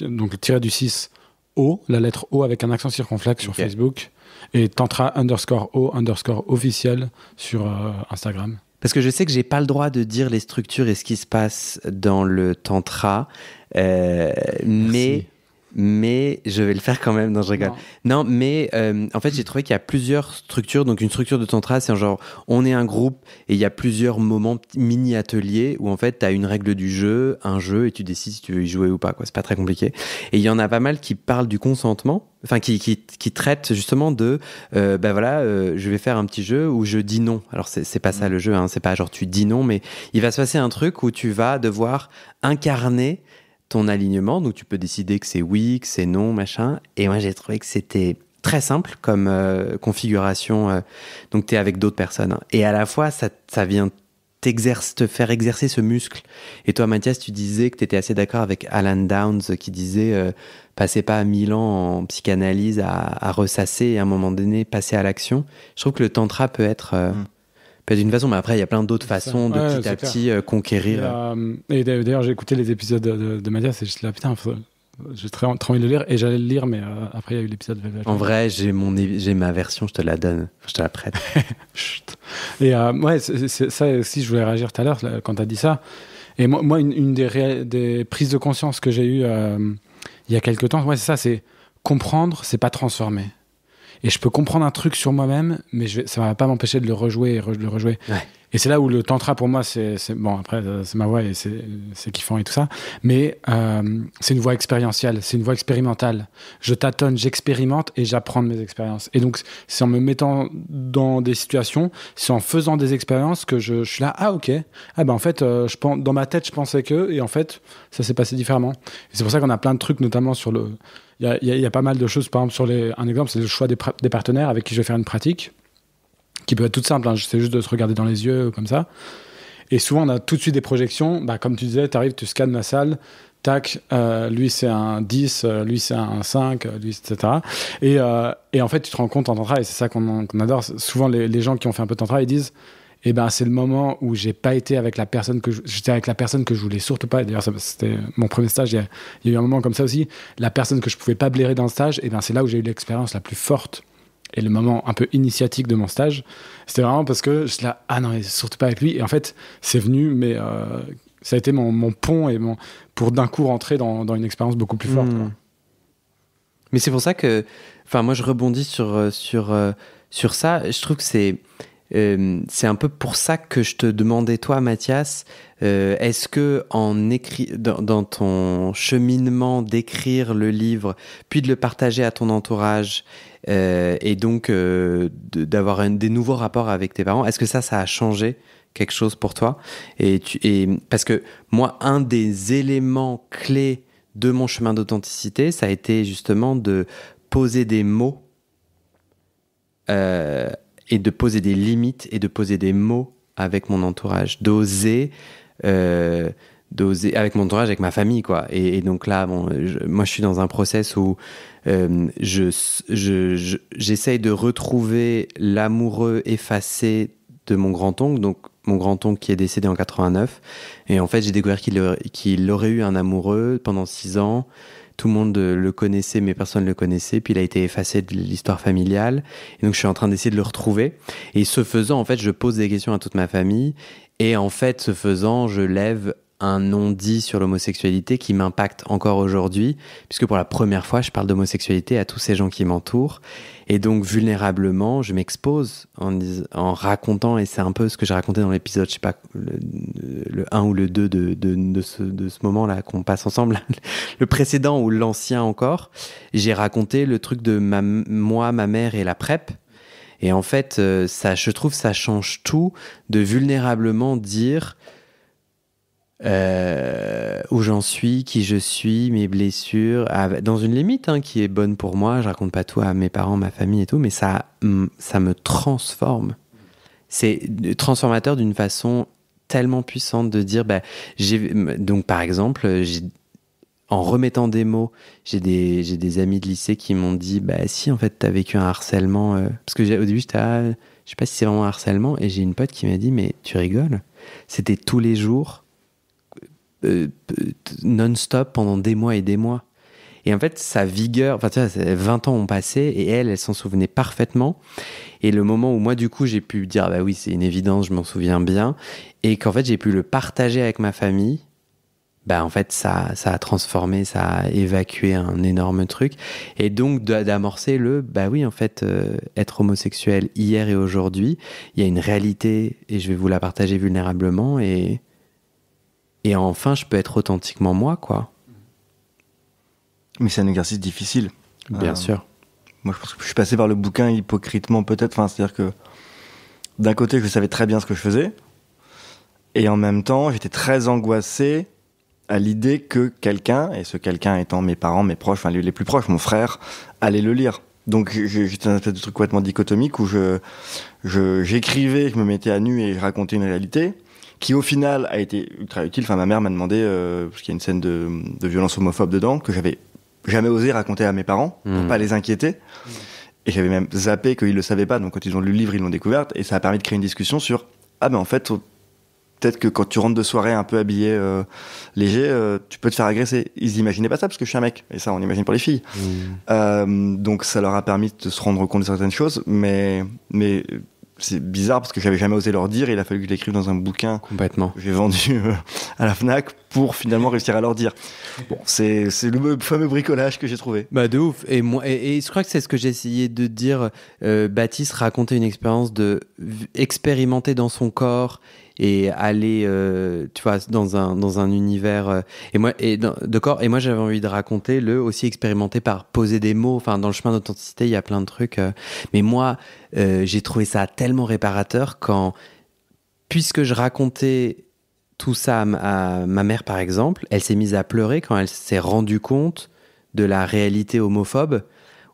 donc tiré du 6, O, la lettre O avec un accent circonflexe sur Facebook, et tantra underscore O underscore officiel sur Instagram. Parce que je sais que j'ai pas le droit de dire les structures et ce qui se passe dans le tantra, euh, mais mais je vais le faire quand même. dans je rigole. Non, mais euh, en fait, j'ai trouvé qu'il y a plusieurs structures. Donc, une structure de tantra, c'est un genre, on est un groupe et il y a plusieurs moments mini-ateliers où en fait, tu as une règle du jeu, un jeu, et tu décides si tu veux y jouer ou pas. Quoi. C'est pas très compliqué. Et il y en a pas mal qui parlent du consentement. Enfin, qui, qui, qui traitent justement de, ben voilà, euh, je vais faire un petit jeu où je dis non. Alors, c'est, c'est pas ça mm. le jeu, hein. c'est pas genre tu dis non, mais il va se passer un truc où tu vas devoir incarner ton alignement. Donc tu peux décider que c'est oui, que c'est non, machin. Et moi j'ai trouvé que c'était très simple comme euh, configuration. Euh, donc tu es avec d'autres personnes. Hein. Et à la fois, ça, ça vient t'exerce, te faire exercer ce muscle. Et toi, Mathias, tu disais que tu étais assez d'accord avec Alan Downs qui disait euh, passez pas à mille ans en psychanalyse à, ressasser et à un moment donné passer à l'action. Je trouve que le tantra peut être mm d'une façon, mais après, il y a plein d'autres façons de petit à petit euh, conquérir. Euh, et, d'ailleurs, j'ai écouté les épisodes de, de, c'est Mathias et je là, putain, j'ai très, envie de le lire et j'allais le lire, mais euh, après, il y a eu l'épisode En vrai, j'ai, mon, j'ai ma version, je te la donne, je te la prête. et moi, c'est, ça aussi, je voulais réagir tout à l'heure quand tu as dit ça. Et moi, une, des, prises de conscience que j'ai eues il y a quelques temps, c'est ça, c'est comprendre, c'est pas transformer. Et je peux comprendre un truc sur moi-même, mais ça ne va pas m'empêcher de le rejouer et de le rejouer. Et c'est là où le tantra, pour moi, c'est. Bon, après, euh, c'est ma voix et c'est kiffant et tout ça. Mais euh, c'est une voix expérientielle, c'est une voie expérimentale. Je tâtonne, j'expérimente et j'apprends de mes expériences. Et donc, c'est en me mettant dans des situations, c'est en faisant des expériences que je, je, suis là, ah ok, ah ben en fait, euh, je pense, dans ma tête, je pensais que, et en fait, ça s'est passé différemment. C'est pour ça qu'on a plein de trucs, notamment sur le, il y a, pas mal de choses. Par exemple, sur les, un exemple, c'est le choix des, partenaires avec qui je vais faire une pratique, qui peut être toute simple. c'est hein. juste de se regarder dans les yeux comme ça. Et souvent, on a tout de suite des projections. Bah, comme tu disais, tu arrives, tu scannes la salle, tac, euh, lui c'est un 10, euh, lui c'est un 5, euh, etc. Et, en fait, tu te rends compte en tantra, et c'est ça qu'on adore, souvent les, les, gens qui ont fait un peu de travail, ils disent eh ben c'est le moment où j'ai pas été avec la personne que j'étais avec la personne que je voulais surtout pas. D'ailleurs, c'était mon premier stage. Il y, a eu un moment comme ça aussi. La personne que je pouvais pas blairer dans le stage, et eh ben c'est là où j'ai eu l'expérience la plus forte et le moment un peu initiatique de mon stage. C'était vraiment parce que je là ah non, mais surtout pas avec lui. Et en fait, c'est venu, mais euh, ça a été mon, pont et mon pour d'un coup rentrer dans, dans une expérience beaucoup plus forte. Hmm. Mais c'est pour ça que, enfin, moi je rebondis sur euh, sur euh, sur ça. Je trouve que c'est euh, c'est un peu pour ça que je te demandais, toi, Mathias, euh, est-ce que en écrit, dans, ton cheminement d'écrire le livre, puis de le partager à ton entourage, euh, et donc d'avoir des nouveaux rapports avec tes parents, est-ce que ça, ça a changé quelque chose pour toi et, parce que moi, un des éléments clés de mon chemin d'authenticité, ça a été justement de poser des mots et de poser des limites et de poser des mots avec mon entourage, d'oser, euh, d'oser avec mon entourage, avec ma famille, quoi. Et, donc là, bon, moi, je suis dans un process où euh, je, j'essaye de retrouver l'amoureux effacé de mon grand-oncle, donc mon grand-oncle qui est décédé en 89. Et en fait, j'ai découvert qu'il, qu'il aurait eu un amoureux pendant six ans tout le monde euh, le connaissait, mais personne ne le connaissait. Puis il a été effacé de l'histoire familiale. Et donc je suis en train d'essayer de le retrouver. Et ce faisant, en fait, je pose des questions à toute ma famille. Et en fait, ce faisant, je lève un non-dit sur l'homosexualité qui m'impacte encore aujourd'hui, puisque pour la première fois, je parle d'homosexualité à tous ces gens qui m'entourent. Et donc, vulnérablement, je m'expose en, racontant, et c'est un peu ce que j'ai raconté dans l'épisode, je sais pas, le, 1 ou le 2 de, ce, moment-là qu'on passe ensemble, le précédent ou l'ancien encore. J'ai raconté le truc de ma, moi, ma mère et la PrEP. Et en fait, euh, ça, je trouve ça change tout de vulnérablement dire euh, où j'en suis, qui je suis, mes blessures, dans une limite hein, qui est bonne pour moi. Je raconte pas tout à mes parents, ma famille et tout, mais ça, ça me transforme. C'est transformateur d'une façon tellement puissante de dire, bah, donc par exemple, en remettant des mots, j'ai des, amis de lycée qui m'ont dit Bah, si, en fait, tu as vécu un harcèlement. Euh, parce que début, j'étais ah, Je sais pas si c'est vraiment un harcèlement. Et j'ai une pote qui m'a dit Mais tu rigoles C'était tous les jours euh, non-stop pendant des mois et des mois. Et en fait, sa vigueur, enfin, 20 ans ont passé et elle, elle s'en souvenait parfaitement. Et le moment où moi, du coup, j'ai pu dire, bah oui, c'est une évidence, je m'en souviens bien, et qu'en fait, j'ai pu le partager avec ma famille, bah en fait, ça, ça a transformé, ça a évacué un énorme truc. Et donc, d'amorcer le, bah oui, en fait, euh, être homosexuel hier et aujourd'hui, il y a une réalité, et je vais vous la partager vulnérablement, et et enfin, je peux être authentiquement moi, quoi. Mais c'est un exercice difficile. Bien euh, sûr. Moi, je pense que je suis passé par le bouquin hypocritement, peut-être. Enfin, c'est-à-dire que d'un côté, je savais très bien ce que je faisais. Et en même temps, j'étais très angoissé à l'idée que quelqu'un, et ce quelqu'un étant mes parents, mes proches, enfin les plus proches, mon frère, allait le lire. Donc j'étais dans un espèce de truc complètement dichotomique où je j'écrivais, je, me mettais à nu et je racontais une réalité qui au final a été ultra utile. Enfin, ma mère m'a demandé, euh, parce qu'il y a une scène de, violence homophobe dedans, que j'avais jamais osé raconter à mes parents, pour ne mhm. pas les inquiéter. Et j'avais même zappé qu'ils le savaient pas, donc quand ils ont lu le livre, ils l'ont découverte, et ça a permis de créer une discussion sur, ah ben en fait, peut-être que quand tu rentres de soirée un peu habillé euh, léger, euh, tu peux te faire agresser. Ils n'imaginaient pas ça parce que je suis un mec. Et ça, on imagine pour les filles. Mhm. donc ça leur a permis de se rendre compte de certaines choses, mais, mais c'est bizarre parce que j'avais jamais osé leur dire il a fallu que je l'écrive dans un bouquin complètement j'ai vendu euh, à la Fnac pour finalement réussir à leur dire bon c'est le fameux bricolage que j'ai trouvé bah de ouf et moi et, je crois que c'est ce que j'ai essayé de dire euh, Baptiste racontait une expérience de expérimenter dans son corps et aller euh, tu vois dans un dans un univers euh, et moi et de corps et moi j'avais envie de raconter le aussi expérimenté par poser des mots enfin dans le chemin d'authenticité il y a plein de trucs euh. mais moi j'ai trouvé ça tellement réparateur quand puisque je racontais tout ça à ma mère par exemple elle s'est mise à pleurer quand elle s'est rendue compte de la réalité homophobe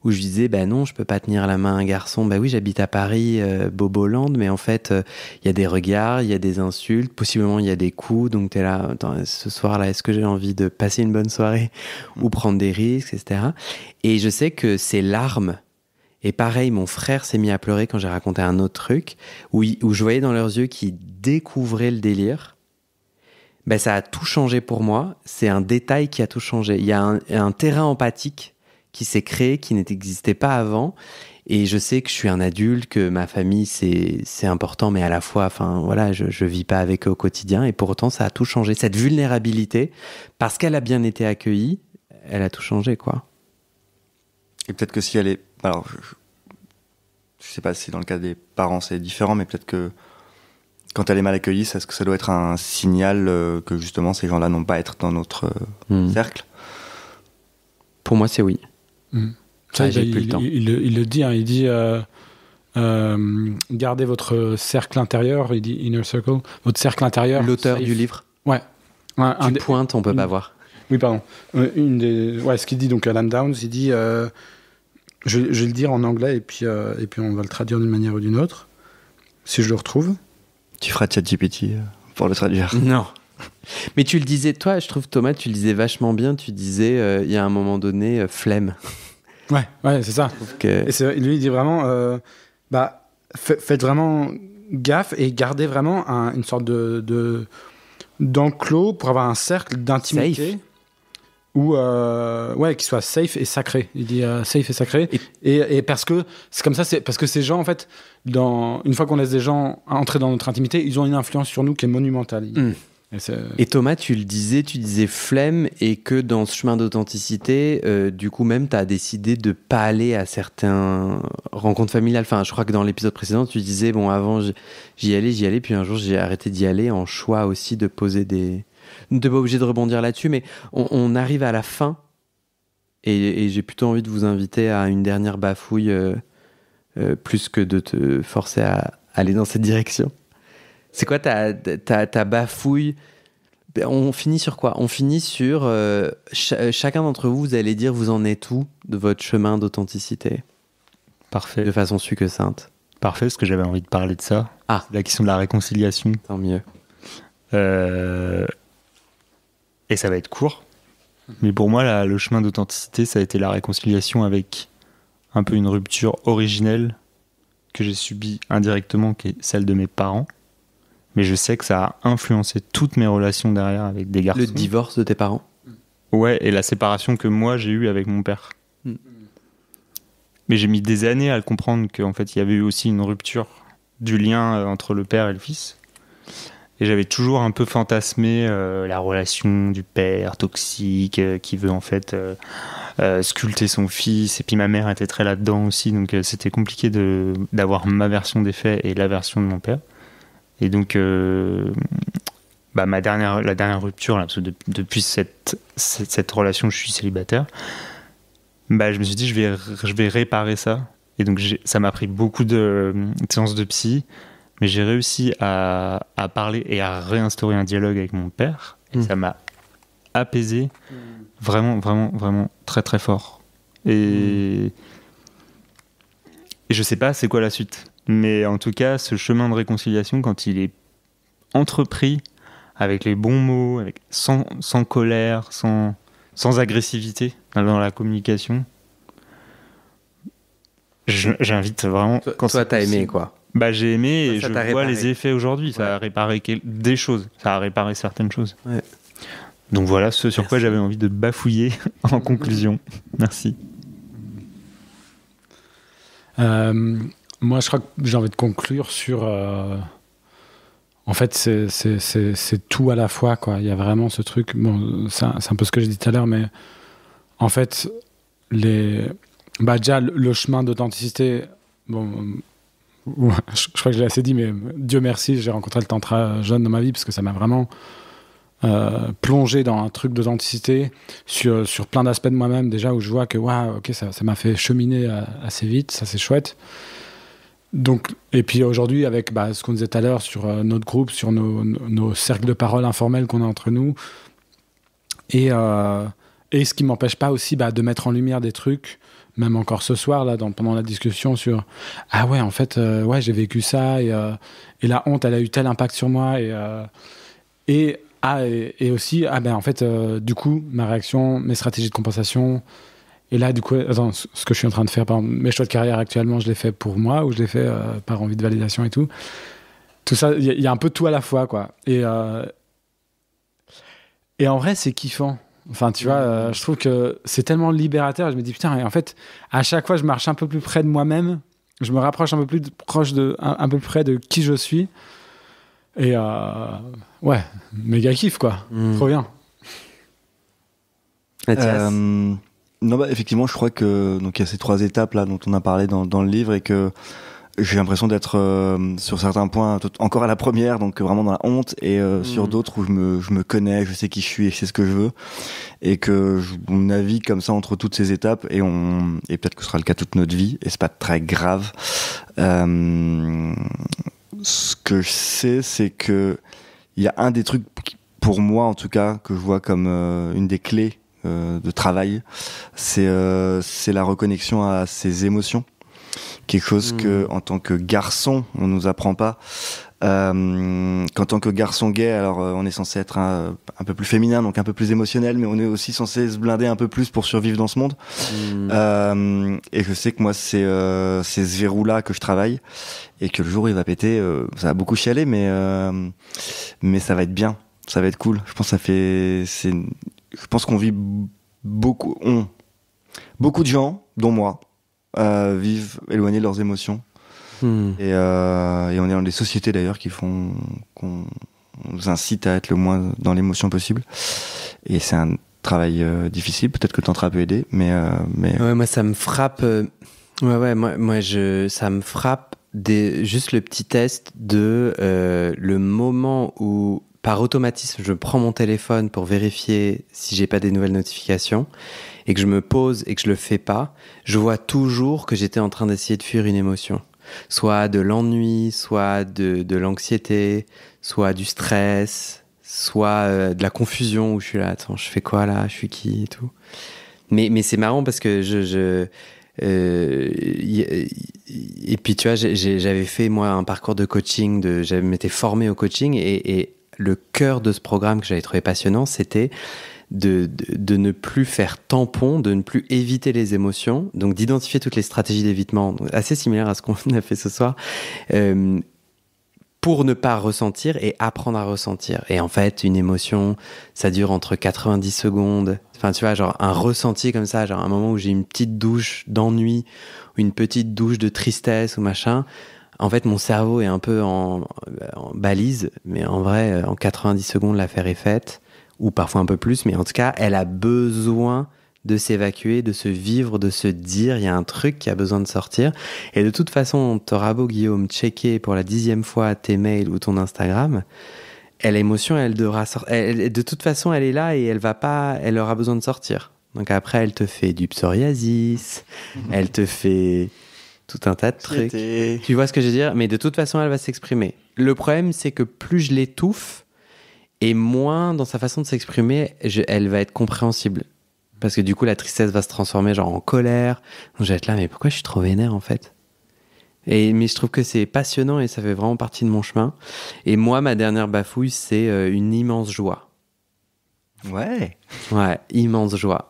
où je disais ben non, je peux pas tenir la main à un garçon. Bah oui, j'habite à Paris, bobo euh, Boboland, mais en fait, euh, il y a des regards, il y a des insultes, possiblement il y a des coups. Donc t'es là, ce soir-là, est-ce que j'ai envie de passer une bonne soirée ou mm. prendre des risques, etc. Et je sais que ces larmes. Et pareil, mon frère s'est mis à pleurer quand j'ai raconté un autre truc, où, où je voyais dans leurs yeux qu'ils découvraient le délire. Ben, ça a tout changé pour moi. C'est un détail qui a tout changé. Il y a un terrain empathique qui s'est créé, qui n'existait pas avant. Et je sais que je suis un adulte, que ma famille, c'est important, mais à la fois, enfin, voilà, je ne vis pas avec eux au quotidien. Et pour autant, ça a tout changé. Cette vulnérabilité, parce qu'elle a bien été accueillie, elle a tout changé, quoi. Et peut-être que si elle est. Alors, je, ne sais pas si dans le cas des parents, c'est différent, mais peut-être que quand elle est mal accueillie, est-ce que ça doit être un signal euh, que justement ces gens-là n'ont pas à être dans notre euh, hmm. cercle Pour moi, c'est oui. Ça, il, le dit, hein. il dit euh, euh, gardez votre cercle intérieur, il dit inner circle, votre cercle intérieur. L'auteur du livre Ouais. un, tu pointes, on peut pas mm. voir. Oui, pardon. Euh, une ouais, ce qu'il dit, donc Alan Downs, il dit je, vais le dire en anglais et puis, et puis on va le traduire d'une manière ou d'une autre, si je le retrouve. Tu feras ChatGPT pour le traduire. Non. Mais tu le disais, toi, je trouve, Thomas, tu le disais vachement bien. Tu disais, euh, il y a un moment donné, euh, flemme. Ouais, ouais, c'est ça. Et lui, il dit vraiment, euh, bah, faites vraiment gaffe et gardez vraiment une sorte de, d'enclos pour avoir un cercle d'intimité. Ou ouais, qui soit safe et sacré. Il dit safe et sacré. Et, parce que c'est comme ça, c'est parce que ces gens, en fait, dans, une fois qu'on laisse des gens entrer dans notre intimité, ils ont une influence sur nous qui est monumentale. Hum. Et Thomas, tu le disais, tu disais flemme et que dans ce chemin d'authenticité, euh, du coup même, tu as décidé de pas aller à certains rencontres familiales. Enfin, je crois que dans l'épisode précédent, tu disais, bon, avant, j'y allais, j'y allais, puis un jour, j'ai arrêté d'y aller en choix aussi de poser des... Ne pas obligé de rebondir là-dessus, mais on, arrive à la fin et, j'ai plutôt envie de vous inviter à une dernière bafouille euh, euh, plus que de te forcer à aller dans cette direction. C'est quoi ta, ta, bafouille on finit sur quoi On finit sur euh, euh, chacun d'entre vous, vous allez dire vous en êtes où de votre chemin d'authenticité Parfait. De façon sainte Parfait, parce que j'avais envie de parler de ça. Ah. La question de la réconciliation. Tant mieux. Euh, et ça va être court. Mais pour moi, le chemin d'authenticité, ça a été la réconciliation avec un peu une rupture originelle que j'ai subie indirectement, qui est celle de mes parents mais je sais que ça a influencé toutes mes relations derrière avec des garçons. Le divorce de tes parents Ouais, et la séparation que moi j'ai eue avec mon père. Hmm. Mais j'ai mis des années à le comprendre qu'en fait il y avait eu aussi une rupture du lien euh, entre le père et le fils. Et j'avais toujours un peu fantasmé euh, la relation du père toxique euh, qui veut en fait sculpter son fils. Et puis ma mère était très là-dedans aussi, donc c'était compliqué d'avoir ma version des faits et la version de mon père. Et donc, euh, bah, ma dernière, la dernière rupture, depuis cette, cette, relation, je suis célibataire, bah, je me suis dit, je vais, je vais réparer ça. Et donc, ça m'a pris beaucoup euh, de, séances de psy, mais j'ai réussi à, à, parler et à réinstaurer un dialogue avec mon père. Et hmm. ça m'a apaisé vraiment, vraiment, vraiment très, très fort. Et, je hmm. et je sais pas c'est quoi la suite. Mais en tout cas, ce chemin de réconciliation, quand il est entrepris avec les bons mots, avec, sans, colère, sans, sans agressivité dans la communication, j'invite vraiment. Toi, quand toi, t'as aimé quoi Bah j'ai aimé et je vois les effets aujourd'hui. Ça a réparé des choses, ça a réparé certaines choses. Donc voilà ce sur quoi j'avais envie de bafouiller en conclusion. Merci. Euh, moi, je crois que j'ai envie de conclure sur. Euh, en fait, c'est tout à la fois, quoi. Il y a vraiment ce truc. Bon, c'est un, peu ce que j'ai dit tout à l'heure, mais en fait, les. Bah, déjà, le chemin d'authenticité. Bon, je, crois que je l'ai assez dit, mais Dieu merci, j'ai rencontré le Tantra jeune dans ma vie parce que ça m'a vraiment. Euh, plongé dans un truc d'authenticité sur, sur plein d'aspects de moi-même déjà où je vois que waouh ok ça m'a fait cheminer euh, assez vite ça c'est chouette donc, et puis aujourd'hui, avec bah, ce qu'on disait tout à l'heure sur euh, notre groupe, sur nos, cercles de parole informels qu'on a entre nous, et, euh, et ce qui m'empêche pas aussi bah, de mettre en lumière des trucs, même encore ce soir, là, pendant la discussion sur Ah ouais, en fait, euh, ouais, j'ai vécu ça, et, et, la honte, elle a eu tel impact sur moi, et, ah, et, aussi, ah ben, en fait, du coup, ma réaction, mes stratégies de compensation, et là, du coup, attends, ce que je suis en train de faire, par mes choix de carrière actuellement, je les fais pour moi ou je les fais euh, par envie de validation et tout. Tout ça, il y, a un peu tout à la fois, quoi. Et, euh, et en vrai, c'est kiffant. Enfin, tu vois, euh, je trouve que c'est tellement libérateur. Je me dis, putain, en fait, à chaque fois, je marche un peu plus près de moi-même. Je me rapproche un peu plus proche de, un, peu près de qui je suis. Et ouais, méga kiff, quoi. Mmh. Trop bien. Non, bah, effectivement, je crois que donc il y a ces trois étapes là dont on a parlé dans, dans le livre et que j'ai l'impression d'être euh, sur certains points encore à la première, donc vraiment dans la honte, et euh, hmm. sur d'autres où je me, je me connais, je sais qui je suis et je sais ce que je veux, et que je, navigue comme ça entre toutes ces étapes, et on et peut-être que ce sera le cas toute notre vie, et c'est pas très grave. Euh, ce que je sais, c'est que il y a un des trucs pour moi en tout cas que je vois comme euh, une des clés euh, de travail, c'est euh, c'est la reconnexion à ses émotions. Quelque chose hmm. que, en tant que garçon, on nous apprend pas. Euh, qu'en tant que garçon gay, alors on est censé être un, peu plus féminin, donc un peu plus émotionnel, mais on est aussi censé se blinder un peu plus pour survivre dans ce monde. Hmm. et je sais que moi, c'est c'est ce verrou-là que je travaille, et que le jour il va péter, ça va beaucoup chialer, mais mais ça va être bien, ça va être cool. Je pense ça fait c'est je pense qu'on vit beaucoup, on, beaucoup de gens, dont moi, euh, vivent éloignés de leurs émotions. Hmm. Euh, et, on est dans des sociétés d'ailleurs qui font qu'on nous incite à être le moins dans l'émotion possible. Et c'est un travail euh, difficile. Peut-être que Tantra peut aider, mais mais. Ouais, moi ça me frappe. Ouais, ouais, moi, moi je, ça me frappe des, juste le petit test de le moment où par automatisme, je prends mon téléphone pour vérifier si j'ai pas des nouvelles notifications et que je me pose et que je le fais pas, je vois toujours que j'étais en train d'essayer de fuir une émotion. Soit de l'ennui, soit de, de l'anxiété, soit du stress, soit euh, de la confusion où je suis là, attends, je fais quoi là, je suis qui et tout. Mais, mais c'est marrant parce que je. je euh, et puis tu vois, j'avais fait moi un parcours de coaching, de, je m'étais formé au coaching et, et le cœur de ce programme que j'avais trouvé passionnant, c'était de, ne plus faire tampon, de ne plus éviter les émotions, donc d'identifier toutes les stratégies d'évitement, assez similaires à ce qu'on a fait ce soir, euh, pour ne pas ressentir et apprendre à ressentir. Et en fait, une émotion, ça dure entre 90 secondes. Enfin, tu vois, genre un ressenti comme ça, genre un moment où j'ai une petite douche d'ennui, une petite douche de tristesse ou machin en fait, mon cerveau est un peu en, balise, mais en vrai, euh, en 90 secondes, l'affaire est faite, ou parfois un peu plus, mais en tout cas, elle a besoin de s'évacuer, de se vivre, de se dire, il y a un truc qui a besoin de sortir. Et de toute façon, on t'aura beau, Guillaume, checker pour la dixième fois tes mails ou ton Instagram, elle l'émotion, elle devra sortir. De toute façon, elle est là et elle va pas, elle aura besoin de sortir. Donc après, elle te fait du psoriasis, mhm. elle te fait tout un tas de trucs. Tu vois ce que je veux dire Mais de toute façon, elle va s'exprimer. Le problème, c'est que plus je l'étouffe, et moins dans sa façon de s'exprimer, elle va être compréhensible. Parce que du coup, la tristesse va se transformer genre en colère. Donc, je vais être là, mais pourquoi je suis trop vénère en fait et, mais je trouve que c'est passionnant et ça fait vraiment partie de mon chemin. Et moi, ma dernière bafouille, c'est euh, une immense joie. Ouais. Ouais, immense joie.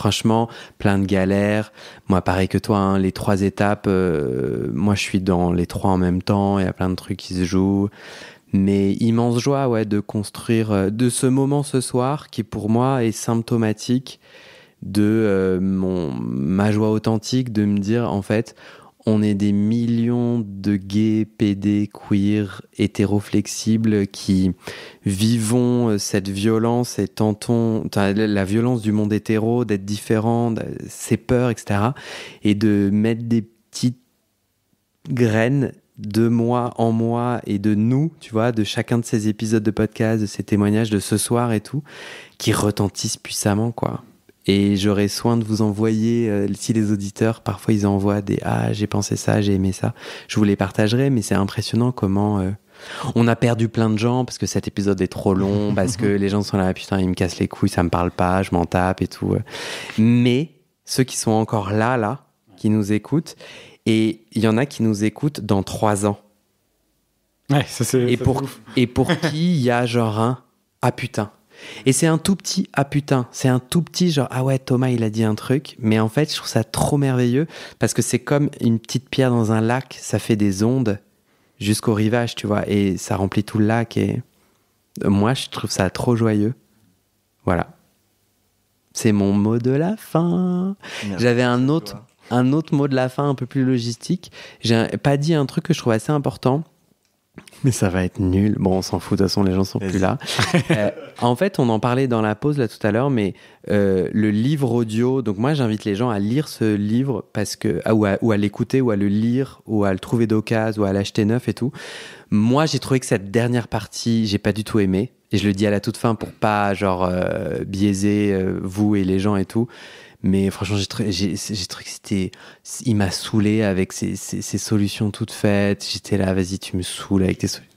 Franchement, plein de galères. Moi, pareil que toi, hein, les trois étapes, euh, moi, je suis dans les trois en même temps. Il y a plein de trucs qui se jouent. Mais immense joie, ouais, de construire, euh, de ce moment ce soir qui, pour moi, est symptomatique de euh, mon, ma joie authentique, de me dire, en fait, on est des millions de gays, PD, queer, hétéroflexibles qui vivons euh, cette violence et tentons la violence du monde hétéro, d'être différent, ses peurs, etc. Et de mettre des petites graines de moi en moi et de nous, tu vois, de chacun de ces épisodes de podcast, de ces témoignages, de ce soir et tout, qui retentissent puissamment, quoi. Et j'aurai soin de vous envoyer, euh, si les auditeurs, parfois ils envoient des Ah, j'ai pensé ça, j'ai aimé ça, je vous les partagerai, mais c'est impressionnant comment euh, on a perdu plein de gens parce que cet épisode est trop long, parce que les gens sont là, ah, putain, ils me cassent les couilles, ça me parle pas, je m'en tape et tout. Euh. Mais ceux qui sont encore là, là, qui nous écoutent, et il y en a qui nous écoutent dans trois ans. Ouais, ça Et, pour, et pour qui il y a genre un Ah putain et c'est un tout petit ah putain, c'est un tout petit genre ah ouais Thomas il a dit un truc, mais en fait je trouve ça trop merveilleux parce que c'est comme une petite pierre dans un lac, ça fait des ondes jusqu'au rivage, tu vois, et ça remplit tout le lac et moi je trouve ça trop joyeux. Voilà. C'est mon mot de la fin. J'avais un autre un autre mot de la fin un peu plus logistique. J'ai pas dit un truc que je trouve assez important mais ça va être nul. Bon, on s'en fout, de toute façon, les gens sont plus là. Euh, en fait, on en parlait dans la pause là tout à l'heure, mais euh, le livre audio, donc moi j'invite les gens à lire ce livre parce que, ah, ou à, l'écouter, ou à le lire, ou à le trouver d'occasion, ou à l'acheter neuf et tout. Moi, j'ai trouvé que cette dernière partie, j'ai pas du tout aimé. Et je le dis à la toute fin pour pas, genre, euh, biaiser vous et les gens et tout. Mais franchement, j'ai trouvé, que c'était. Il m'a saoulé avec ses, solutions toutes faites. J'étais là, vas-y, tu me saoules avec tes solutions.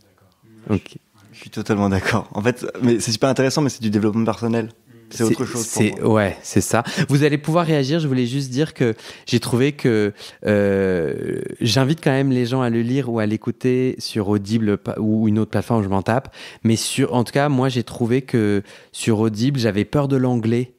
Ok. Je suis totalement d'accord. En fait, mais c'est super intéressant, mais c'est du développement personnel. C'est autre chose. Pour moi. Ouais, c'est ça. Vous allez pouvoir réagir. Je voulais juste dire que j'ai trouvé que euh, j'invite quand même les gens à le lire ou à l'écouter sur Audible ou une autre plateforme, je m'en tape. Mais sur, en tout cas, moi, j'ai trouvé que sur Audible, j'avais peur de l'anglais.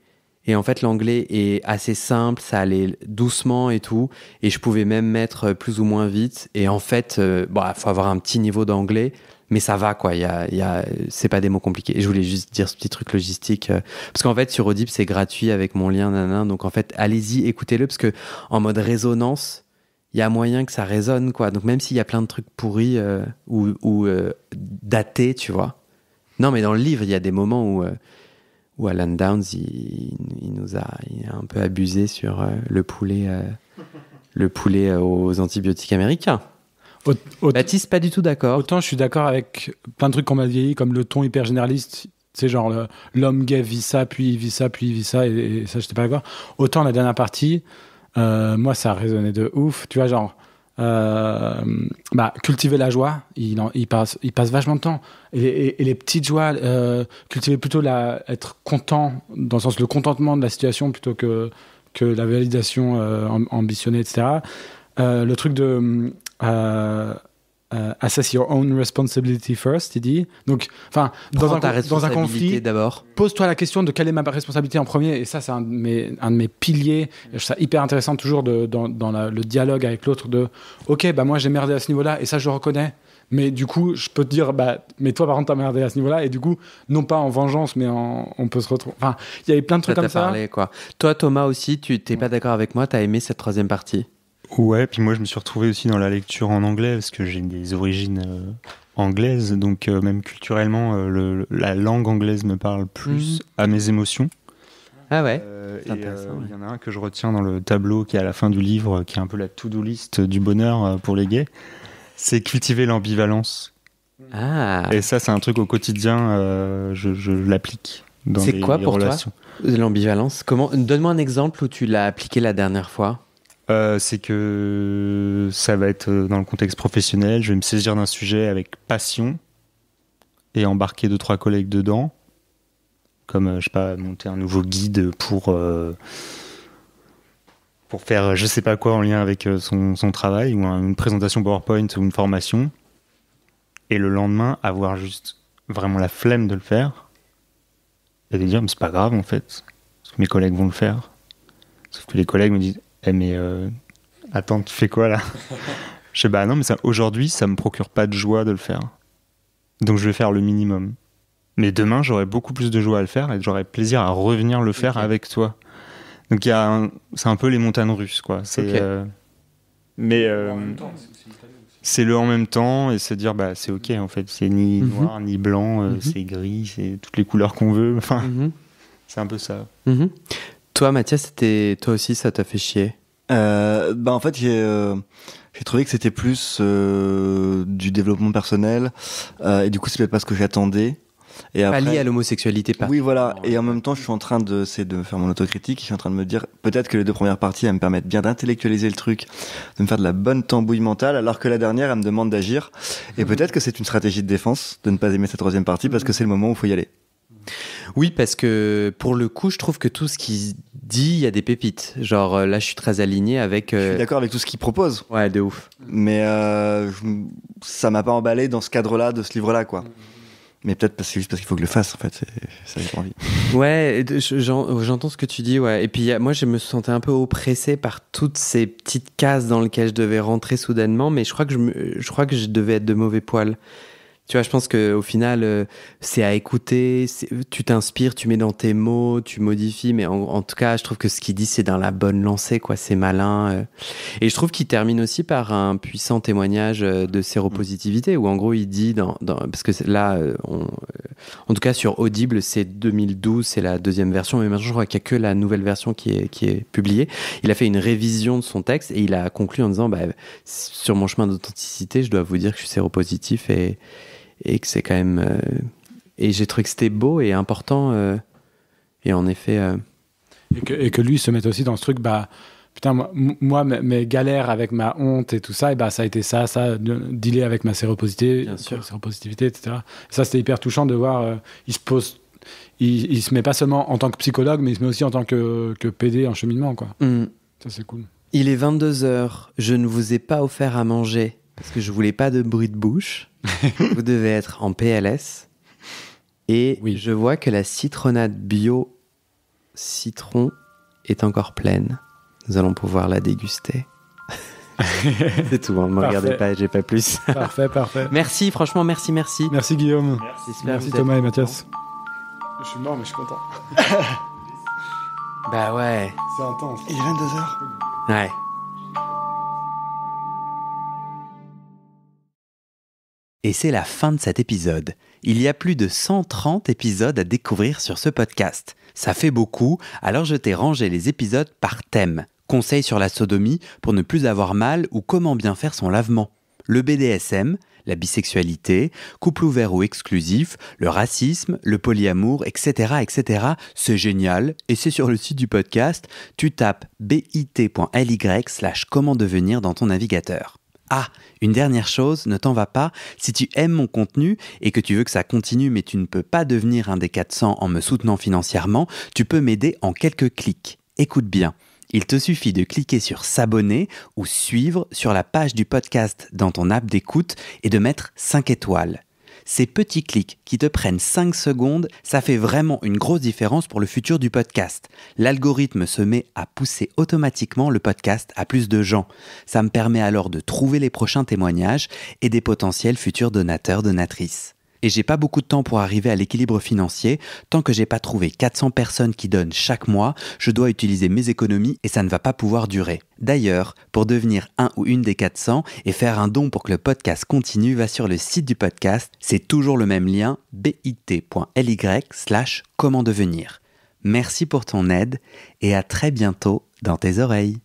Et en fait, l'anglais est assez simple, ça allait doucement et tout. Et je pouvais même mettre euh, plus ou moins vite. Et en fait, il euh, bah, faut avoir un petit niveau d'anglais, mais ça va quoi. Y a, y a, c'est pas des mots compliqués. je voulais juste dire ce petit truc logistique euh, parce qu'en fait sur Audible c'est gratuit avec mon lien nanana. Donc en fait, allez-y, écoutez-le parce que en mode résonance, il y a moyen que ça résonne quoi. Donc même s'il y a plein de trucs pourris ou, ou datés, tu vois. Non, mais dans le livre, il y a des moments où où Alan Downs, il, nous a, un peu abusé sur euh, le poulet, euh, le poulet euh, aux antibiotiques américains. Baptiste, pas du tout d'accord. Autant je suis d'accord avec plein de trucs qu'on m'a vieilli, comme le ton hyper généraliste. C'est genre l'homme gay vit ça, puis il vit ça, puis il vit ça, et, ça, j'étais pas d'accord. Autant la dernière partie, moi, ça a résonné de ouf. Tu vois, genre, euh, bah, cultiver la joie, il, passe, il passe vachement de temps. Et, les petites joies, euh, cultiver plutôt la, être content, dans le sens le contentement de la situation plutôt que, que la validation euh, ambitionnée, etc. Euh, le truc de euh, euh, assess your own responsibility first, il dit. Donc, enfin, dans, un conflit, d'abord. Pose-toi la question de quelle est ma responsabilité en premier. Et ça, c'est un de mes, piliers. je ça hyper intéressant toujours de, dans, le dialogue avec l'autre de, ok, bah moi j'ai merdé à ce niveau-là et ça je le reconnais. Mais du coup, je peux te dire, bah, mais toi par contre t'as merdé à ce niveau-là. Et du coup, non pas en vengeance, mais on peut se retrouver. Enfin, il y avait plein de trucs comme ça. quoi. Toi, Thomas aussi, tu t'es pas d'accord avec moi. T'as aimé cette troisième partie Ouais, puis moi je me suis retrouvé aussi dans la lecture en anglais parce que j'ai des origines euh, anglaises, donc euh, même culturellement, euh, la langue anglaise me parle plus mhm. à mes émotions. Ah ouais. Il y en a un que je retiens dans le tableau qui est à la fin du livre, qui est un peu la to-do list du bonheur pour les gays. C'est cultiver l'ambivalence. Ah. Et ça, c'est un truc au quotidien, je, l'applique dans les, relations. C'est quoi pour toi l'ambivalence Donne-moi un exemple où tu l'as appliqué la dernière fois. Euh, c'est que ça va être euh, dans le contexte professionnel. Je vais me saisir d'un sujet avec passion et embarquer deux trois collègues dedans, comme euh, je sais pas monter un nouveau guide pour pour faire je sais pas quoi en lien avec son, travail ou une présentation PowerPoint ou une formation. Et le lendemain, avoir juste vraiment la flemme de le faire et de dire mais c'est pas grave en fait, parce que mes collègues vont le faire. Sauf que les collègues me disent eh, mais euh, attends, tu fais quoi là Je sais, bah non, mais aujourd'hui, ça me procure pas de joie de le faire. Donc je vais faire le minimum. Mais demain, j'aurai beaucoup plus de joie à le faire et j'aurai plaisir à revenir le faire avec toi. Donc c'est un peu les montagnes russes, quoi. C'est, euh, mais euh, c'est le en même temps et se dire bah c'est ok en fait, c'est ni mhm. noir ni blanc, mhm. c'est gris, c'est toutes les couleurs qu'on veut. Enfin, mhm. c'est un peu ça. Toi, Mathias, c'était toi aussi, ça t'a fait chier euh, bah en fait j'ai euh, trouvé que c'était plus euh, du développement personnel euh, et du coup peut-être pas ce que j'attendais et pas lié à l'homosexualité oui voilà et en même temps je suis en train de c'est de faire mon autocritique je suis en train de me dire peut-être que les deux premières parties elles me permettent bien d'intellectualiser le truc de me faire de la bonne tambouille mentale alors que la dernière elle me demande d'agir et mhm. peut-être que c'est une stratégie de défense de ne pas aimer cette troisième partie parce que c'est le moment où il faut y aller oui, parce que pour le coup, je trouve que tout ce qu'il dit, il y a des pépites. Genre euh, là, je suis très aligné avec. Je suis euh, d'accord avec tout ce qu'il propose. Ouais, de ouf. Mais euh, ça m'a pas emballé dans ce cadre-là, de ce livre-là, quoi. Mais peut-être parce, juste parce qu'il faut que je le fasse, en fait. Ça envie. Ouais, j'entends ce que tu dis, ouais. Et puis moi, je me sentais un peu oppressé par toutes ces petites cases dans lesquelles je devais rentrer soudainement, mais je crois que je, je, crois que je devais être de mauvais poil. Tu vois, je pense qu'au final, euh, c'est à écouter, tu t'inspires, tu mets dans tes mots, tu modifies, mais en, tout cas, je trouve que ce qu'il dit, c'est dans la bonne lancée, quoi, c'est malin. Euh. Et je trouve qu'il termine aussi par un puissant témoignage euh, de séropositivité, où en gros, il dit, dans, parce que là, en tout cas, sur Audible, c'est 2012, c'est la deuxième version, mais maintenant, je crois qu'il n'y a que la nouvelle version qui est, qui est publiée. Il a fait une révision de son texte et il a conclu en disant, bah, sur mon chemin d'authenticité, je dois vous dire que je suis séropositif et et que c'est quand même. Euh, et j'ai trouvé que c'était beau et important. Euh, et en effet. Euh, et que, lui se mette aussi dans ce truc, bah putain, moi, mes, galères avec ma honte et tout ça, et bah, ça a été ça, ça, dealer avec ma séropositivité, séropositivité etc. ça, c'était hyper touchant de voir, il se pose, il, se met pas seulement en tant que psychologue, mais il se met aussi en tant que, PD en cheminement, quoi. Mm. Ça, c'est cool. Il est 22h, je ne vous ai pas offert à manger parce que je voulais pas de bruit de bouche vous devez être en PLS. Et je vois que la citronnade bio citron est encore pleine. Nous allons pouvoir la déguster. C'est tout, hein. ne me regardez pas, j'ai pas plus. parfait, parfait. Merci, franchement, merci, merci. Merci Guillaume. Merci, merci Thomas et Mathias. Je suis mort, mais je suis content. bah ouais. C'est intense. Il est 22h. Ouais. Et c'est la fin de cet épisode. Il y a plus de 130 épisodes à découvrir sur ce podcast. Ça fait beaucoup, alors je t'ai rangé les épisodes par thème. Conseils sur la sodomie pour ne plus avoir mal ou comment bien faire son lavement. Le BDSM, la bisexualité, couple ouvert ou exclusif, le racisme, le polyamour, etc. etc. C'est génial et c'est sur le site du podcast. Tu tapes bit.ly slash comment devenir dans ton navigateur. Ah, une dernière chose, ne t'en va pas, si tu aimes mon contenu et que tu veux que ça continue mais tu ne peux pas devenir un des 400 en me soutenant financièrement, tu peux m'aider en quelques clics. Écoute bien. Il te suffit de cliquer sur s'abonner ou suivre sur la page du podcast dans ton app d'écoute et de mettre 5 étoiles. Ces petits clics qui te prennent 5 secondes, ça fait vraiment une grosse différence pour le futur du podcast. L'algorithme se met à pousser automatiquement le podcast à plus de gens. Ça me permet alors de trouver les prochains témoignages et des potentiels futurs donateurs, donatrices et j'ai pas beaucoup de temps pour arriver à l'équilibre financier. Tant que j'ai pas trouvé 400 personnes qui donnent chaque mois, je dois utiliser mes économies et ça ne va pas pouvoir durer. D'ailleurs, pour devenir un ou une des 400 et faire un don pour que le podcast continue, va sur le site du podcast, c'est toujours le même lien, bit.ly slash comment devenir. Merci pour ton aide et à très bientôt dans tes oreilles.